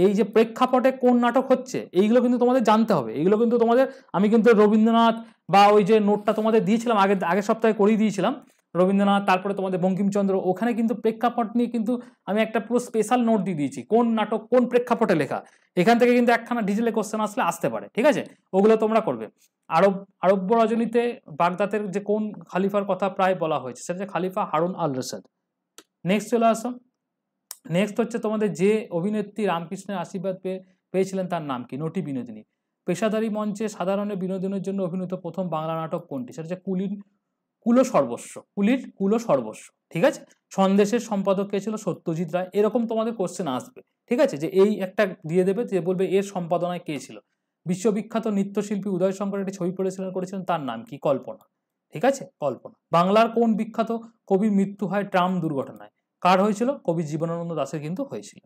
এই যে প্রেক্ষাপটে কোন নাটক হচ্ছে এইগুলো কিন্তু তোমাদের জানতে হবে এইগুলো কিন্তু তোমাদের আমি কিন্তু রবীন্দ্রনাথ বা ওই যে নোটটা তোমাদের দিয়েছিলাম আগে আগের সপ্তাহে করিয়ে দিয়েছিলাম রবীন্দ্রনাথ তারপরে তোমাদের বঙ্কিমচন্দ্র ওখানে কিন্তু প্রেক্ষাপট নিয়ে কিন্তু আমি একটা পুরো স্পেশাল নোট দিয়ে দিয়েছি কোন নাটক কোন প্রেক্ষাপটে লেখা এখান থেকে কিন্তু একখানা ডিজেলে কোশ্চেন আসলে আসতে পারে ঠিক আছে ওগুলো তোমরা করবে আরব আরব্য রজনীতে বাগদাদের যে কোন খালিফার কথা প্রায় বলা হয়েছে সেটা যে খালিফা হারুন আল রসাদ নেক্সট চলে আসো নেক্সট হচ্ছে তোমাদের যে অভিনেত্রী রামকৃষ্ণের আশীর্বাদ পেয়ে পেয়েছিলেন তার নাম কি নটি বিনোদিনী পেশাদারী মঞ্চে সাধারণের বিনোদনের জন্য অভিনীত প্রথম বাংলা নাটক কোনটি সেটা হচ্ছে কুলির কুলো সর্বস্ব কুলির কুলো সর্বস্ব ঠিক আছে সন্দেশের সম্পাদক কে ছিল সত্যজিৎ রায় এরকম তোমাদের কোশ্চেন আসবে ঠিক আছে যে এই একটা দিয়ে দেবে যে বলবে এর সম্পাদনায় কে ছিল বিশ্ববিখ্যাত নৃত্যশিল্পী উদয় শঙ্কর একটি ছবি পরিচালনা করেছিলেন তার নাম কি কল্পনা ঠিক আছে কল্পনা বাংলার কোন বিখ্যাত কবির মৃত্যু হয় ট্রাম দুর্ঘটনায় কার হয়েছিল কবি জীবনানন্দ দাসের কিন্তু হয়েছিল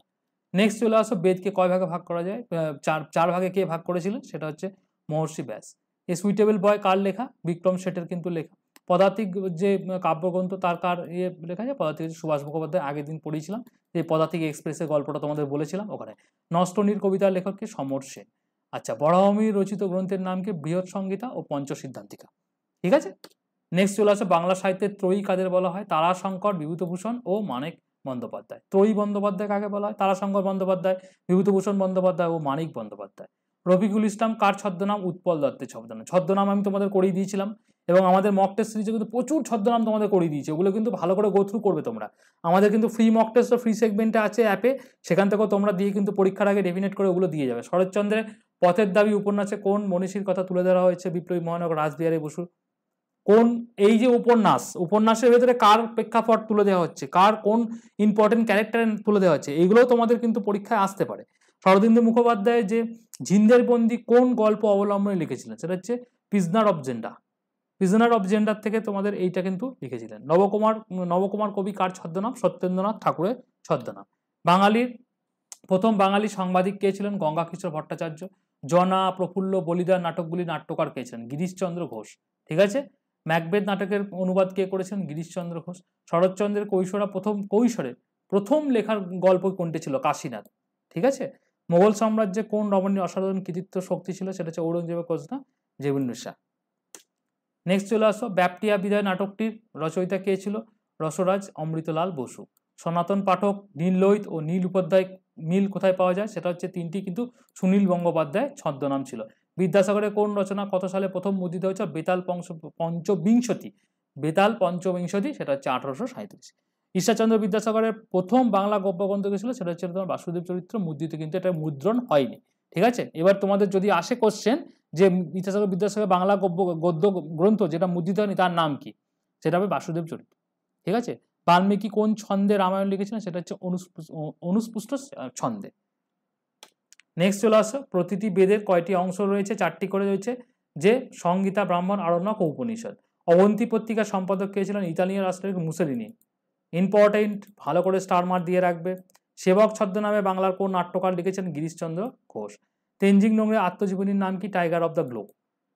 নেক্সট চলে আসো বেদকে কয় ভাগে ভাগ করা যায় চার চার ভাগে কে ভাগ করেছিলেন সেটা হচ্ছে মহর্ষি ব্যাস এ সুইটেবল বয় কার লেখা বিক্রম শেঠের কিন্তু লেখা পদাতিক যে কাব্যগ্রন্থ তার কার ইয়ে লেখা যায় পদাতিক সুভাষ মুখোপাধ্যায় আগের দিন পড়িয়েছিলাম যে পদাতিক এক্সপ্রেসের গল্পটা তোমাদের বলেছিলাম ওখানে নষ্টনীর কবিতার লেখককে সমর সেন আচ্ছা বড়ভূমির রচিত গ্রন্থের নাম কি বৃহৎ সংগীতা ও পঞ্চসিদ্ধান্তিকা ঠিক আছে নেক্সট চলে আসে বাংলা সাহিত্যের ত্রয়ী কাদের বলা হয় তারাশঙ্কর বিভূতভূষণ ও মানিক বন্দ্যোপাধ্যায় ত্রয়ী বন্দ্যোপাধ্যায় কাকে বলা হয় তারাশঙ্কর বন্দ্যোপাধ্যায় বিভূতভূষণ বন্দ্যোপাধ্যায় ও মানিক বন্দ্যোপাধ্যায় রফিকুল ইসলাম কার ছদ্মনাম উৎপল দত্তের ছদ্মনাম ছদ্মনাম আমি তোমাদের করিয়ে দিয়েছিলাম এবং আমাদের মক টেস্ট সিরিজে কিন্তু প্রচুর ছদ্মনাম তোমাদের করিয়ে দিয়েছে ওগুলো কিন্তু ভালো করে গোথ্রু করবে তোমরা আমাদের কিন্তু ফ্রি মক টেস্ট ফ্রি সেগমেন্টে আছে অ্যাপে সেখান থেকেও তোমরা দিয়ে কিন্তু পরীক্ষার আগে ডেফিনেট করে ওগুলো দিয়ে যাবে শরৎচন্দ্রের পথের দাবি উপন্যাসে কোন মনীষীর কথা তুলে ধরা হয়েছে বিপ্লবী মহানগর রাসবিহারী বসু কোন এই যে উপন্যাস উপন্যাসের ভেতরে কার প্রেক্ষাপট তুলে দেওয়া হচ্ছে কার কোন ইম্পর্টেন্ট ক্যারেক্টার তুলে দেওয়া হচ্ছে এইগুলোও তোমাদের কিন্তু পরীক্ষায় আসতে পারে শরদিন্দু মুখোপাধ্যায় যে ঝিন্দের বন্দি কোন গল্প অবলম্বনে লিখেছিলেন সেটা হচ্ছে prisoner of Zenda prisoner of Zenda থেকে তোমাদের এইটা কিন্তু লিখেছিলেন নবকুমার নবকুমার কবি কার ছদ্মনাম সত্যেন্দ্রনাথ ঠাকুরের ছদ্মনাম বাঙালির প্রথম বাঙালি সাংবাদিক কে ছিলেন কিশোর ভট্টাচার্য জনা প্রফুল্ল বলিদার নাটকগুলি নাট্যকার কে ছিলেন গিরিশচন্দ্র ঘোষ ঠিক আছে ম্যাকবেদ নাটকের অনুবাদ কে করেছেন গিরিশচন্দ্র ঘোষ শরৎচন্দ্রের কৈশোরা প্রথম কৈশোরের প্রথম লেখার গল্প কোনটি ছিল কাশীনাথ ঠিক আছে মোগল সাম্রাজ্যে কোন রমণীয় অসাধারণ কৃতিত্ব শক্তি ছিল সেটা হচ্ছে ঔরঙ্গজেবের কোচনা জেবিন্দু শাহ নেক্সট চলে আসো ব্যাপটিয়া বিদায় নাটকটির রচয়িতা কে ছিল রসরাজ অমৃতলাল বসু সনাতন পাঠক নীললোহিত ও নীল উপাধ্যায় মিল কোথায় পাওয়া যায় সেটা হচ্ছে তিনটি কিন্তু সুনীল গঙ্গোপাধ্যায় ছদ্মনাম ছিল বিদ্যাসাগরের কোন রচনা কত সালে প্রথম মুদ্রিত হয়েছে বেতাল পঞ্চ পঞ্চবিংশতি বেতাল পঞ্চবিংশতি সেটা হচ্ছে আঠারোশো সাঁত্রিশ ঈশ্বরচন্দ্র বিদ্যাসাগরের প্রথম বাংলা গব্যগ্রন্থ গেছিল সেটা হচ্ছে তোমার বাসুদেব চরিত্র মুদ্রিত কিন্তু এটা মুদ্রণ হয়নি ঠিক আছে এবার তোমাদের যদি আসে কোশ্চেন যে বিদ্যাসাগর বিদ্যাসাগর বাংলা গব্য গদ্য গ্রন্থ যেটা মুদ্রিত হয়নি তার নাম কি সেটা হবে বাসুদেব চরিত্র ঠিক আছে বাল্মীকি কোন ছন্দে রামায়ণ লিখেছিলেন সেটা হচ্ছে অনুস্পুষ্ট অনুস্পুষ্ট ছন্দে নেক্সট চলে আসো প্রতিটি বেদের কয়টি অংশ রয়েছে চারটি করে রয়েছে যে সংগীতা ব্রাহ্মণ আরণ্যক উপনিষদ অবন্তী পত্রিকার সম্পাদক কে ছিলেন ইতালীয় রাষ্ট্রের মুসেলিনি ইম্পর্টেন্ট ভালো করে স্টার মার্ক দিয়ে রাখবে সেবক ছদ্মনামে বাংলার কোন নাট্যকার লিখেছেন গিরিশচন্দ্র ঘোষ তেনজিং নোংরে আত্মজীবনীর নাম কি টাইগার অব দ্য গ্লো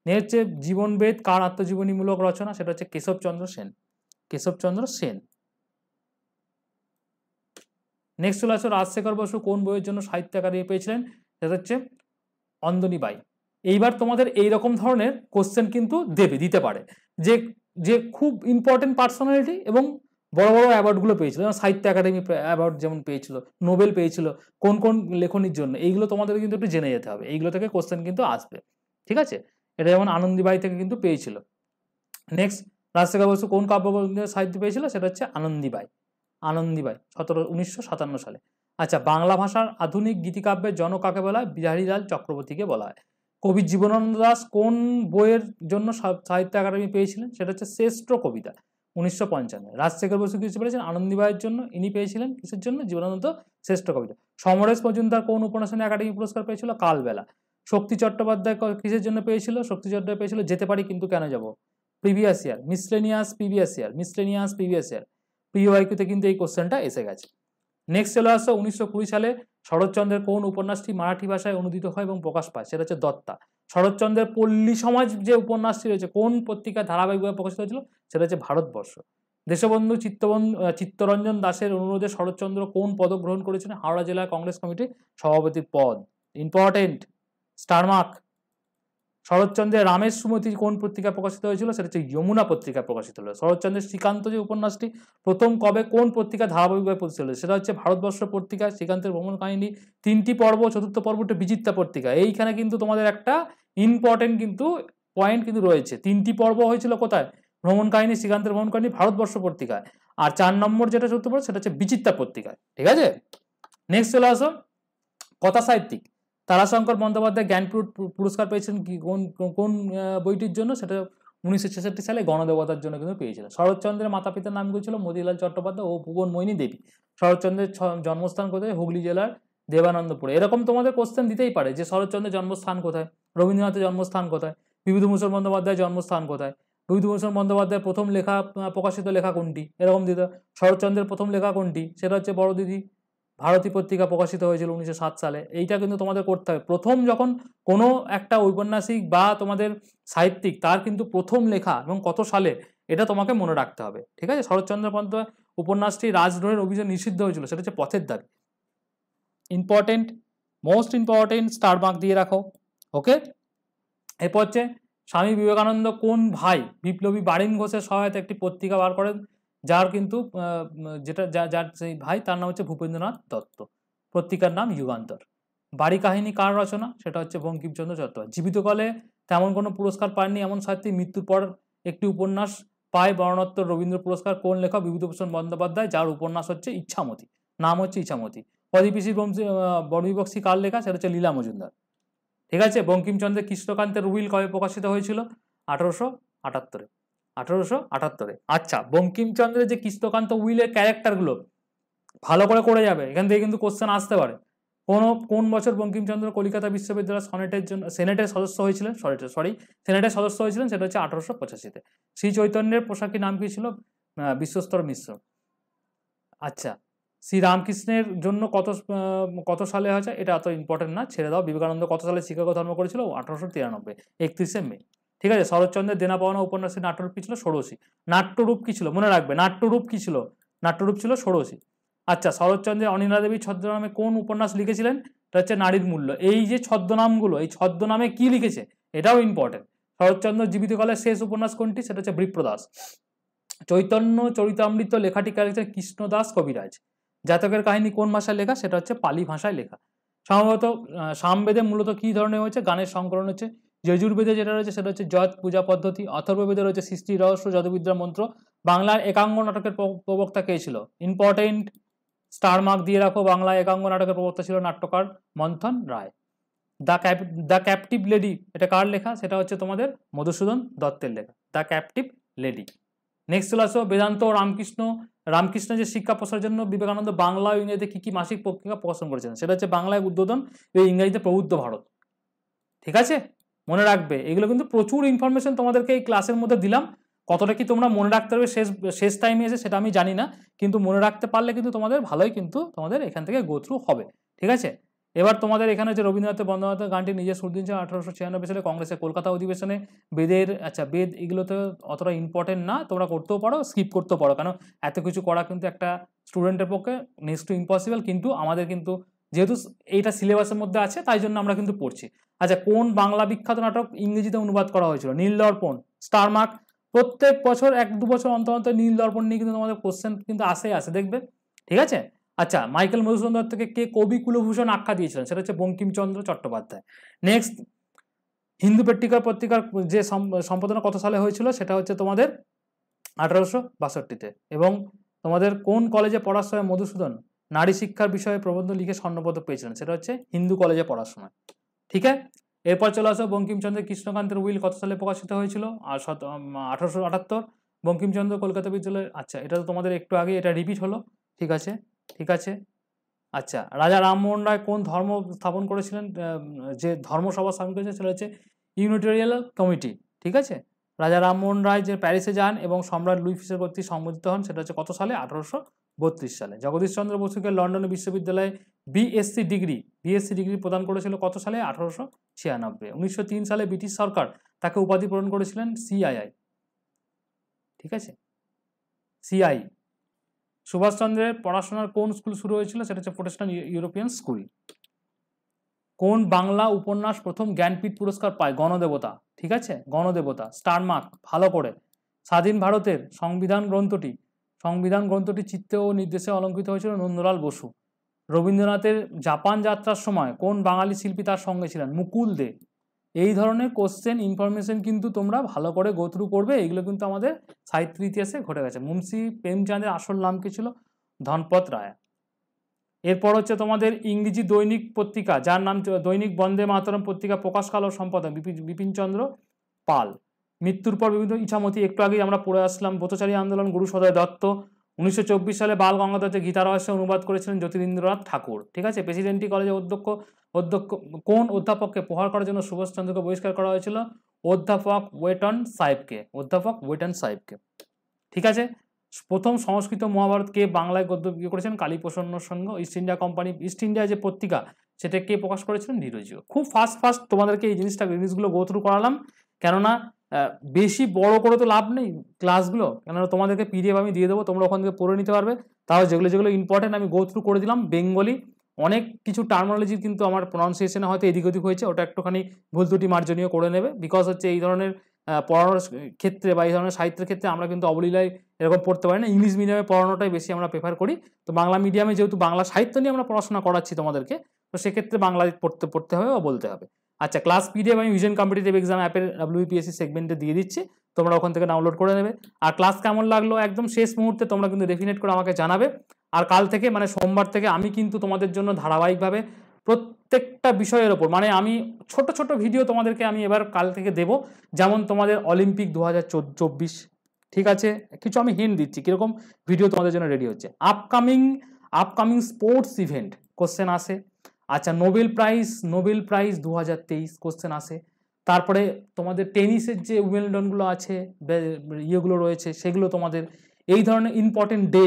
নিয়ে হচ্ছে জীবনবেদ কার আত্মজীবনীমূলক রচনা সেটা হচ্ছে কেশবচন্দ্র সেন কেশবচন্দ্র সেন নেক্সট চলে আসো রাজশেখর বসু কোন বইয়ের জন্য সাহিত্য একাডেমি পেয়েছিলেন সেটা হচ্ছে অন্দনী বাই এইবার তোমাদের এই রকম ধরনের কোশ্চেন কিন্তু দেবে দিতে পারে যে যে খুব ইম্পর্টেন্ট পার্সোনালিটি এবং বড় বড় অ্যাওয়ার্ডগুলো পেয়েছিল যেমন সাহিত্য একাডেমি অ্যাওয়ার্ড যেমন পেয়েছিল নোবেল পেয়েছিল কোন কোন লেখনির জন্য এইগুলো তোমাদের কিন্তু একটু জেনে যেতে হবে এইগুলো থেকে কোশ্চেন কিন্তু আসবে ঠিক আছে এটা যেমন আনন্দীবাই থেকে কিন্তু পেয়েছিল নেক্সট রাজশেখর বসু কোন কাব্য সাহিত্য পেয়েছিল সেটা হচ্ছে আনন্দীবাই আনন্দীবাই সতেরো উনিশশো সাতান্ন সালে আচ্ছা বাংলা ভাষার আধুনিক গীতিকাব্যের জনক কাকে বলা হয় বিহারীলাল চক্রবর্তীকে বলা হয় কবি জীবনানন্দ দাস কোন বইয়ের জন্য সাহিত্য একাডেমি পেয়েছিলেন সেটা হচ্ছে শ্রেষ্ঠ কবিতা উনিশশো পঞ্চান্ন রাজশেখর বসু কিছু পেয়েছেন আনন্দীবাইয়ের জন্য ইনি পেয়েছিলেন কিসের জন্য জীবনানন্দ শ্রেষ্ঠ কবিতা সমরেশ মজুমদার কোন উপন্যাসনে একাডেমি পুরস্কার পেয়েছিল কালবেলা শক্তি চট্টোপাধ্যায় কিসের জন্য পেয়েছিল শক্তি চট্টোপাধ্যায় পেয়েছিল যেতে পারি কিন্তু কেন যাব previous year miscellaneous previous year miscellaneous previous year প্রিয় কিন্তু এই কোশ্চেনটা এসে গেছে নেক্সট চলে আসছে উনিশশো সালে শরৎচন্দ্রের কোন উপন্যাসটি মারাঠি ভাষায় অনুদিত হয় এবং প্রকাশ পায় সেটা হচ্ছে দত্তা শরৎচন্দ্রের পল্লী সমাজ যে উপন্যাসটি রয়েছে কোন পত্রিকায় ধারাবাহিকভাবে প্রকাশিত হয়েছিল সেটা হচ্ছে ভারতবর্ষ দেশবন্ধু চিত্তবন চিত্তরঞ্জন দাসের অনুরোধে শরৎচন্দ্র কোন পদক গ্রহণ করেছিলেন হাওড়া জেলা কংগ্রেস কমিটির সভাপতির পদ ইম্পর্টেন্ট স্টারমার্ক শরৎচন্দ্রের রামের সুমতি কোন পত্রিকা প্রকাশিত হয়েছিল সেটা হচ্ছে যমুনা পত্রিকা প্রকাশিত হলো শরৎচন্দ্রের শ্রীকান্ত যে উপন্যাসটি প্রথম কবে কোন পত্রিকা ধারাবাহিকভাবে প্রতিষ্ঠিত হলো সেটা হচ্ছে ভারতবর্ষ পত্রিকা শ্রীকান্তের ভ্রমণ কাহিনী তিনটি পর্ব চতুর্থ হচ্ছে বিচিত্রা পত্রিকা এইখানে কিন্তু তোমাদের একটা ইম্পর্টেন্ট কিন্তু পয়েন্ট কিন্তু রয়েছে তিনটি পর্ব হয়েছিল কোথায় ভ্রমণ কাহিনী শ্রীকান্তের ভ্রমণ কাহিনী ভারতবর্ষ পত্রিকায় আর চার নম্বর যেটা চতুর্থ পর্ব সেটা হচ্ছে বিচিত্রা পত্রিকায় ঠিক আছে নেক্সট চলে আসো কথা সাহিত্যিক তারাশঙ্কর বন্দ্যোপাধ্যায় জ্ঞানপীঠ পুরস্কার পেয়েছেন কোন কোন বইটির জন্য সেটা উনিশশো ছেষট্টি সালে গণদেবতার জন্য কিন্তু পেয়েছিল শরৎচন্দ্রের মাতা পিতার নাম ছিল মতিলাল চট্টোপাধ্যায় ও ভুবন মোহিনী দেবী শরৎচন্দ্রের জন্মস্থান কোথায় হুগলি জেলার দেবানন্দপুরে এরকম তোমাদের কোশ্চেন দিতেই পারে যে শরৎচন্দ্রের জন্মস্থান কোথায় রবীন্দ্রনাথের জন্মস্থান কোথায় বিভূতিভূষণ বন্দ্যোপাধ্যায়ের জন্মস্থান কোথায় বিভূতিভূষণ বন্দ্যোপাধ্যায়ের প্রথম লেখা প্রকাশিত লেখা কোনটি এরকম দিতে শরৎচন্দ্রের প্রথম লেখা কোনটি সেটা হচ্ছে বড়দিদি ভারতী পত্রিকা প্রকাশিত হয়েছিল উনিশশো সালে এইটা কিন্তু তোমাদের করতে হবে প্রথম যখন কোনো একটা ঔপন্যাসিক বা তোমাদের সাহিত্যিক তার কিন্তু প্রথম লেখা এবং কত সালে এটা তোমাকে মনে রাখতে হবে ঠিক আছে শরৎচন্দ্র বন্দ্যোপাধ্যায় উপন্যাসটি রাজদ্রোহের অভিযোগ নিষিদ্ধ হয়েছিল সেটা হচ্ছে Pather Dabi important most important star mark দিয়ে রাখো ওকে এরপর হচ্ছে স্বামী বিবেকানন্দ কোন ভাই বিপ্লবী বারিন ঘোষের সহায়তা একটি পত্রিকা বার করেন যার কিন্তু যেটা যা যার সেই ভাই তার নাম হচ্ছে ভূপেন্দ্রনাথ দত্ত পত্রিকার নাম যুগান্তর বাড়ি কাহিনী কার রচনা সেটা হচ্ছে বঙ্কিমচন্দ্র চট্টোপাধ্যায় জীবিতকালে তেমন কোনো পুরস্কার পাননি এমন সাহিত্যে মৃত্যুর পর একটি উপন্যাস পায় বরণোত্তর রবীন্দ্র পুরস্কার কোন লেখক বিভূতিভূষণ বন্দ্যোপাধ্যায় যার উপন্যাস হচ্ছে ইচ্ছামতি নাম হচ্ছে ইচ্ছামতি বংশী বর্মীবক্সী কার লেখা সেটা হচ্ছে লীলা মজুমদার ঠিক আছে বঙ্কিমচন্দ্রের কৃষ্ণকান্তের রুইল কবে প্রকাশিত হয়েছিল আঠারোশো আটাত্তরে আঠারোশো আটাত্তরে আচ্ছা বঙ্কিমচন্দ্রের যে কৃষ্ণকান্ত উইলের ক্যারেক্টারগুলো ভালো করে করে যাবে এখান থেকে কিন্তু কোশ্চেন আসতে পারে কোনো কোন বছর বঙ্কিমচন্দ্র কলিকাতা বিশ্ববিদ্যালয় সনেটের জন্য সেনেটের সদস্য হয়েছিলেন সরি সরি সেনেটের সদস্য হয়েছিলেন সেটা হচ্ছে আঠারোশো পঁচাশিতে শ্রী চৈতন্যের পোশাকি নাম কি ছিল বিশ্বস্তর মিশ্র আচ্ছা শ্রী রামকৃষ্ণের জন্য কত কত সালে হয়েছে এটা এত ইম্পর্টেন্ট না ছেড়ে দাও বিবেকানন্দ কত সালে শিক্ষক ধর্ম করেছিল আঠারোশো তিরানব্বই একত্রিশে মে ঠিক আছে শরৎচন্দ্রের দেনা পাওয়ানো উপন্যাসের নাট্যরূপ কি ছিল ষোড়শী নাট্যরূপ কি ছিল মনে রাখবে নাট্যরূপ কি ছিল নাট্যরূপ ছিল ষোড়শী আচ্ছা শরৎচন্দ্রের অনিলা দেবী ছদ্মনামে কোন উপন্যাস লিখেছিলেন এটা হচ্ছে নারীর মূল্য এই যে ছদ্মনামগুলো এই ছদ্মনামে কি লিখেছে এটাও ইম্পর্টেন্ট শরৎচন্দ্র জীবিত কালের শেষ উপন্যাস কোনটি সেটা হচ্ছে বিপ্রদাস চৈতন্য চরিতামৃত লেখাটি কালেছেন কৃষ্ণদাস কবিরাজ জাতকের কাহিনী কোন ভাষায় লেখা সেটা হচ্ছে পালি ভাষায় লেখা সম্ভবত সামবেদে মূলত কি ধরনের হয়েছে গানের সংকলন হচ্ছে যজুর্বেদে যেটা রয়েছে সেটা হচ্ছে যজ পূজা পদ্ধতি অথর্ববেদে রয়েছে সৃষ্টি রহস্য যদবিদ্যা মন্ত্র বাংলার একাঙ্গ নাটকের প্রবক্তা কে ছিল ইম্পর্টেন্ট স্টার মার্ক দিয়ে রাখো বাংলা একাঙ্গ নাটকের প্রবক্তা ছিল নাট্যকার Manthan Ray the cap the captive lady এটা কার লেখা সেটা হচ্ছে তোমাদের মধুসূদন দত্তের লেখা দ্য ক্যাপটিভ লেডি নেক্সট চলে আসো বেদান্ত রামকৃষ্ণ রামকৃষ্ণ যে শিক্ষা প্রসারের জন্য বিবেকানন্দ বাংলা ও ইংরেজিতে কী কী মাসিক পত্রিকা প্রকাশন করেছেন সেটা হচ্ছে বাংলায় উদ্বোধন ও ইংরেজিতে প্রবুদ্ধ ভারত ঠিক আছে মনে রাখবে এগুলো কিন্তু প্রচুর ইনফরমেশন তোমাদেরকে এই ক্লাসের মধ্যে দিলাম কতটা কি তোমরা মনে রাখতে পারবে শেষ শেষ টাইমে এসে সেটা আমি জানি না কিন্তু মনে রাখতে পারলে কিন্তু তোমাদের ভালোই কিন্তু তোমাদের এখান থেকে গোথ্রু হবে ঠিক আছে এবার তোমাদের এখানে যে রবীন্দ্রনাথের বন্দ্যোপাধ্যায় গানটি নিজে সুর দিয়েছে আঠারোশো ছিয়ানব্বই সালে কংগ্রেসের কলকাতা অধিবেশনে বেদের আচ্ছা বেদ এগুলোতে অতটা ইম্পর্টেন্ট না তোমরা করতেও পারো স্কিপ করতেও পারো কেন এত কিছু করা কিন্তু একটা স্টুডেন্টের পক্ষে নেক্সট টু ইম্পসিবল কিন্তু আমাদের কিন্তু যেহেতু এইটা সিলেবাসের মধ্যে আছে তাই জন্য আমরা কিন্তু পড়ছি আচ্ছা কোন বাংলা বিখ্যাত নাটক ইংরেজিতে অনুবাদ করা হয়েছিল নীল দর্পণ স্টারমার্ক প্রত্যেক বছর এক দু বছর অন্তর অন্তর নীল দর্পণ নিয়ে কিন্তু তোমাদের কোশ্চেন কিন্তু আসে আসে দেখবে ঠিক আছে আচ্ছা মাইকেল মধুসূদন দত্তকে কে কবি কুলভূষণ আখ্যা দিয়েছিলেন সেটা হচ্ছে বঙ্কিমচন্দ্র চট্টোপাধ্যায় নেক্সট হিন্দু পত্রিকার পত্রিকার যে সম্পাদনা কত সালে হয়েছিল সেটা হচ্ছে তোমাদের আঠারোশো বাষট্টিতে এবং তোমাদের কোন কলেজে পড়ার সময় মধুসূদন নারী শিক্ষার বিষয়ে প্রবন্ধ লিখে স্বর্ণপদক পেয়েছিলেন সেটা হচ্ছে হিন্দু কলেজে পড়ার সময় ঠিক আছে এরপর চলে আসো বঙ্কিমচন্দ্র কৃষ্ণকান্তের উইল কত সালে প্রকাশিত হয়েছিল আর শত আঠারোশো আটাত্তর বঙ্কিমচন্দ্র কলকাতা বিদ্যালয়ের আচ্ছা এটা তো তোমাদের একটু আগে এটা রিপিট হলো ঠিক আছে ঠিক আছে আচ্ছা রাজা রামমোহন রায় কোন ধর্ম স্থাপন করেছিলেন যে ধর্মসভা স্থাপন করেছিলেন সেটা হচ্ছে ইউনিটোরিয়াল কমিটি ঠিক আছে রাজা রামমোহন রায় যে প্যারিসে যান এবং সম্রাট লুই ফিসের কর্তৃক হন সেটা হচ্ছে কত সালে আঠারোশো বত্রিশ সালে জগদীশচন্দ্র বসুকে লন্ডন বিশ্ববিদ্যালয়ে বিএসসি ডিগ্রি বিএসসি ডিগ্রি প্রদান করেছিল কত সালে আঠারোশো ছিয়ানব্বই উনিশশো সালে ব্রিটিশ সরকার তাকে উপাধি প্রদান করেছিলেন সিআইআই ঠিক আছে সিআই সুভাষচন্দ্রের পড়াশোনার কোন স্কুল শুরু হয়েছিল সেটা হচ্ছে প্রোটেস্টান ইউরোপিয়ান স্কুল কোন বাংলা উপন্যাস প্রথম জ্ঞানপীঠ পুরস্কার পায় গণদেবতা ঠিক আছে গণদেবতা স্টারমার্ক ভালো করে স্বাধীন ভারতের সংবিধান গ্রন্থটি সংবিধান গ্রন্থটি চিত্তে ও নির্দেশে অলঙ্কৃত হয়েছিল নন্দলাল বসু রবীন্দ্রনাথের জাপান যাত্রার সময় কোন বাঙালি শিল্পী তার সঙ্গে ছিলেন মুকুল দে এই ধরনের কোশ্চেন ইনফরমেশন কিন্তু তোমরা ভালো করে গোথ্রু করবে এগুলো কিন্তু আমাদের সাহিত্য ইতিহাসে ঘটে গেছে মুন্সি প্রেমচাঁদের আসল নাম কি ছিল ধনপত রায় এরপর হচ্ছে তোমাদের ইংরেজি দৈনিক পত্রিকা যার নাম দৈনিক বন্দে মাতরম পত্রিকা প্রকাশকাল ও সম্পাদক বিপিনচন্দ্র পাল মৃত্যুর পর বিভিন্ন ইছামতি একটু আগেই আমরা পড়ে আসলাম ব্রতচারী আন্দোলন গুরু সদয় দত্ত উনিশশো সালে বাল গঙ্গাধর যে গীতা রহস্য অনুবাদ করেছিলেন জ্যোতিরিন্দ্রনাথ ঠাকুর ঠিক আছে প্রেসিডেন্টি কলেজের অধ্যক্ষ অধ্যক্ষ কোন অধ্যাপককে প্রহার করার জন্য সুভাষচন্দ্রকে বহিষ্কার করা হয়েছিল অধ্যাপক ওয়েটন সাহেবকে অধ্যাপক ওয়েটন সাহেবকে ঠিক আছে প্রথম সংস্কৃত মহাভারতকে বাংলায় গদ্য বিক্রি করেছেন Kaliprasanna Singha East India company East India যে পত্রিকা সেটা কে প্রকাশ করেছিলেন নিরজিও খুব ফাস্ট ফাস্ট তোমাদেরকে এই জিনিসটা জিনিসগুলো গো থ্রু করালাম কেননা বেশি বড় করে তো লাভ নেই ক্লাসগুলো কেননা তোমাদেরকে পিডিএফ আমি দিয়ে দেবো তোমরা ওখান থেকে পড়ে নিতে পারবে তাও যেগুলো যেগুলো ইম্পর্টেন্ট আমি গো থ্রু করে দিলাম বেঙ্গলি অনেক কিছু টার্মোলজি কিন্তু আমার প্রনাউন্সিয়েশনে হয়তো এদিক ওদিক হয়েছে ওটা একটুখানি ভুল ত্রুটি মার্জনীয় করে নেবে বিকজ হচ্ছে এই ধরনের পড়ানোর ক্ষেত্রে বা এই ধরনের সাহিত্যের ক্ষেত্রে আমরা কিন্তু অবলীলায় এরকম পড়তে পারি না ইংলিশ মিডিয়ামে পড়ানোটাই বেশি আমরা প্রেফার করি তো বাংলা মিডিয়ামে যেহেতু বাংলা সাহিত্য নিয়ে আমরা পড়াশোনা করাচ্ছি তোমাদেরকে তো সেক্ষেত্রে বাংলা পড়তে পড়তে হবে বা বলতে হবে আচ্ছা ক্লাস পিডিএফ আমি ভিশন কম্পিটিভ এক্সাম অ্যাপের ডাব্লিউপিএসসি সেগমেন্টে দিয়ে দিচ্ছি তোমরা ওখান থেকে ডাউনলোড করে নেবে আর ক্লাস কেমন লাগলো একদম শেষ মুহূর্তে তোমরা কিন্তু ডেফিনেট করে আমাকে জানাবে আর কাল থেকে মানে সোমবার থেকে আমি কিন্তু তোমাদের জন্য ধারাবাহিকভাবে প্রত্যেকটা বিষয়ের ওপর মানে আমি ছোট ছোট ভিডিও তোমাদেরকে আমি এবার কাল থেকে দেব যেমন তোমাদের অলিম্পিক দু ঠিক আছে কিছু আমি হিন্ট দিচ্ছি কীরকম ভিডিও তোমাদের জন্য রেডি হচ্ছে upcoming upcoming sports event question আসে আচ্ছা নোবেল প্রাইজ নোবেল প্রাইজ দু হাজার তেইশ কোশ্চেন আসে তারপরে তোমাদের টেনিসের যে উইমেলডনগুলো আছে ইয়েগুলো রয়েছে সেগুলো তোমাদের এই ধরনের important day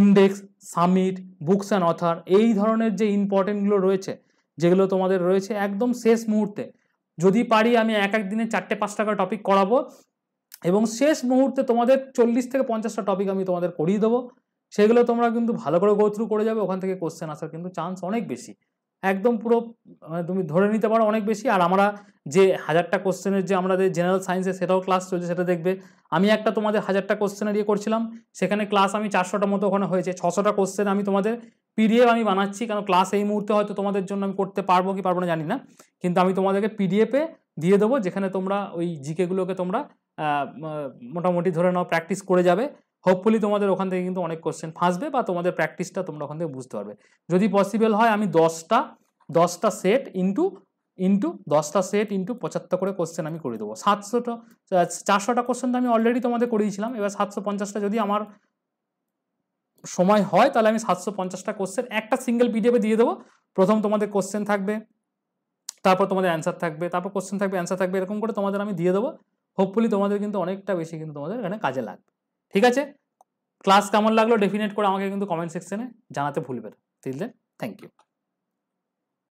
index summit books and author এই ধরনের যে ইম্পর্টেন্টগুলো রয়েছে যেগুলো তোমাদের রয়েছে একদম শেষ মুহূর্তে যদি পারি আমি এক এক দিনে চারটে পাঁচটা করে টপিক করাবো এবং শেষ মুহূর্তে তোমাদের চল্লিশ থেকে পঞ্চাশটা টপিক আমি তোমাদের করিয়ে দেবো সেগুলো তোমরা কিন্তু ভালো করে গোত্রু করে যাবে ওখান থেকে কোশ্চেন আসার কিন্তু চান্স অনেক বেশি একদম পুরো মানে তুমি ধরে নিতে পারো অনেক বেশি আর আমরা যে হাজারটা কোশ্চেনের যে আমাদের জেনারেল সায়েন্সে সেটাও ক্লাস চলছে সেটা দেখবে আমি একটা তোমাদের হাজারটা কোশ্চেনের ইয়ে করছিলাম সেখানে ক্লাস আমি চারশোটা মতো ওখানে হয়েছে ছশোটা কোশ্চেন আমি তোমাদের পিডিএফ আমি বানাচ্ছি কারণ ক্লাস এই মুহূর্তে হয়তো তোমাদের জন্য আমি করতে পারবো কি পারবো না জানি না কিন্তু আমি তোমাদেরকে পিডিএফে দিয়ে দেবো যেখানে তোমরা ওই জিকেগুলোকে তোমরা মোটামুটি ধরে নাও প্র্যাকটিস করে যাবে হোপফুলি তোমাদের ওখান থেকে কিন্তু অনেক কোশ্চেন ফাঁসবে বা তোমাদের প্র্যাকটিসটা তোমরা ওখান থেকে বুঝতে পারবে যদি পসিবল হয় আমি দশটা দশটা সেট ইন্টু ইন্টু দশটা সেট ইন্টু পঁচাত্তর করে কোশ্চেন আমি করে দেবো সাতশোটা চারশোটা কোশ্চেন তো আমি অলরেডি তোমাদের করিয়েছিলাম এবার সাতশো পঞ্চাশটা যদি আমার সময় হয় তাহলে আমি সাতশো পঞ্চাশটা কোশ্চেন একটা সিঙ্গেল পিডিএফে দিয়ে দেবো প্রথম তোমাদের কোশ্চেন থাকবে তারপর তোমাদের অ্যান্সার থাকবে তারপর কোশ্চেন থাকবে অ্যান্সার থাকবে এরকম করে তোমাদের আমি দিয়ে দেবো হোপফুলি তোমাদের কিন্তু অনেকটা বেশি কিন্তু তোমাদের এখানে কাজে লাগবে ঠিক আছে ক্লাস কেমন লাগলো ডেফিনেট করে আমাকে কিন্তু কমেন্ট সেকশনে জানাতে ভুলবে না তিললে থ্যাংক ইউ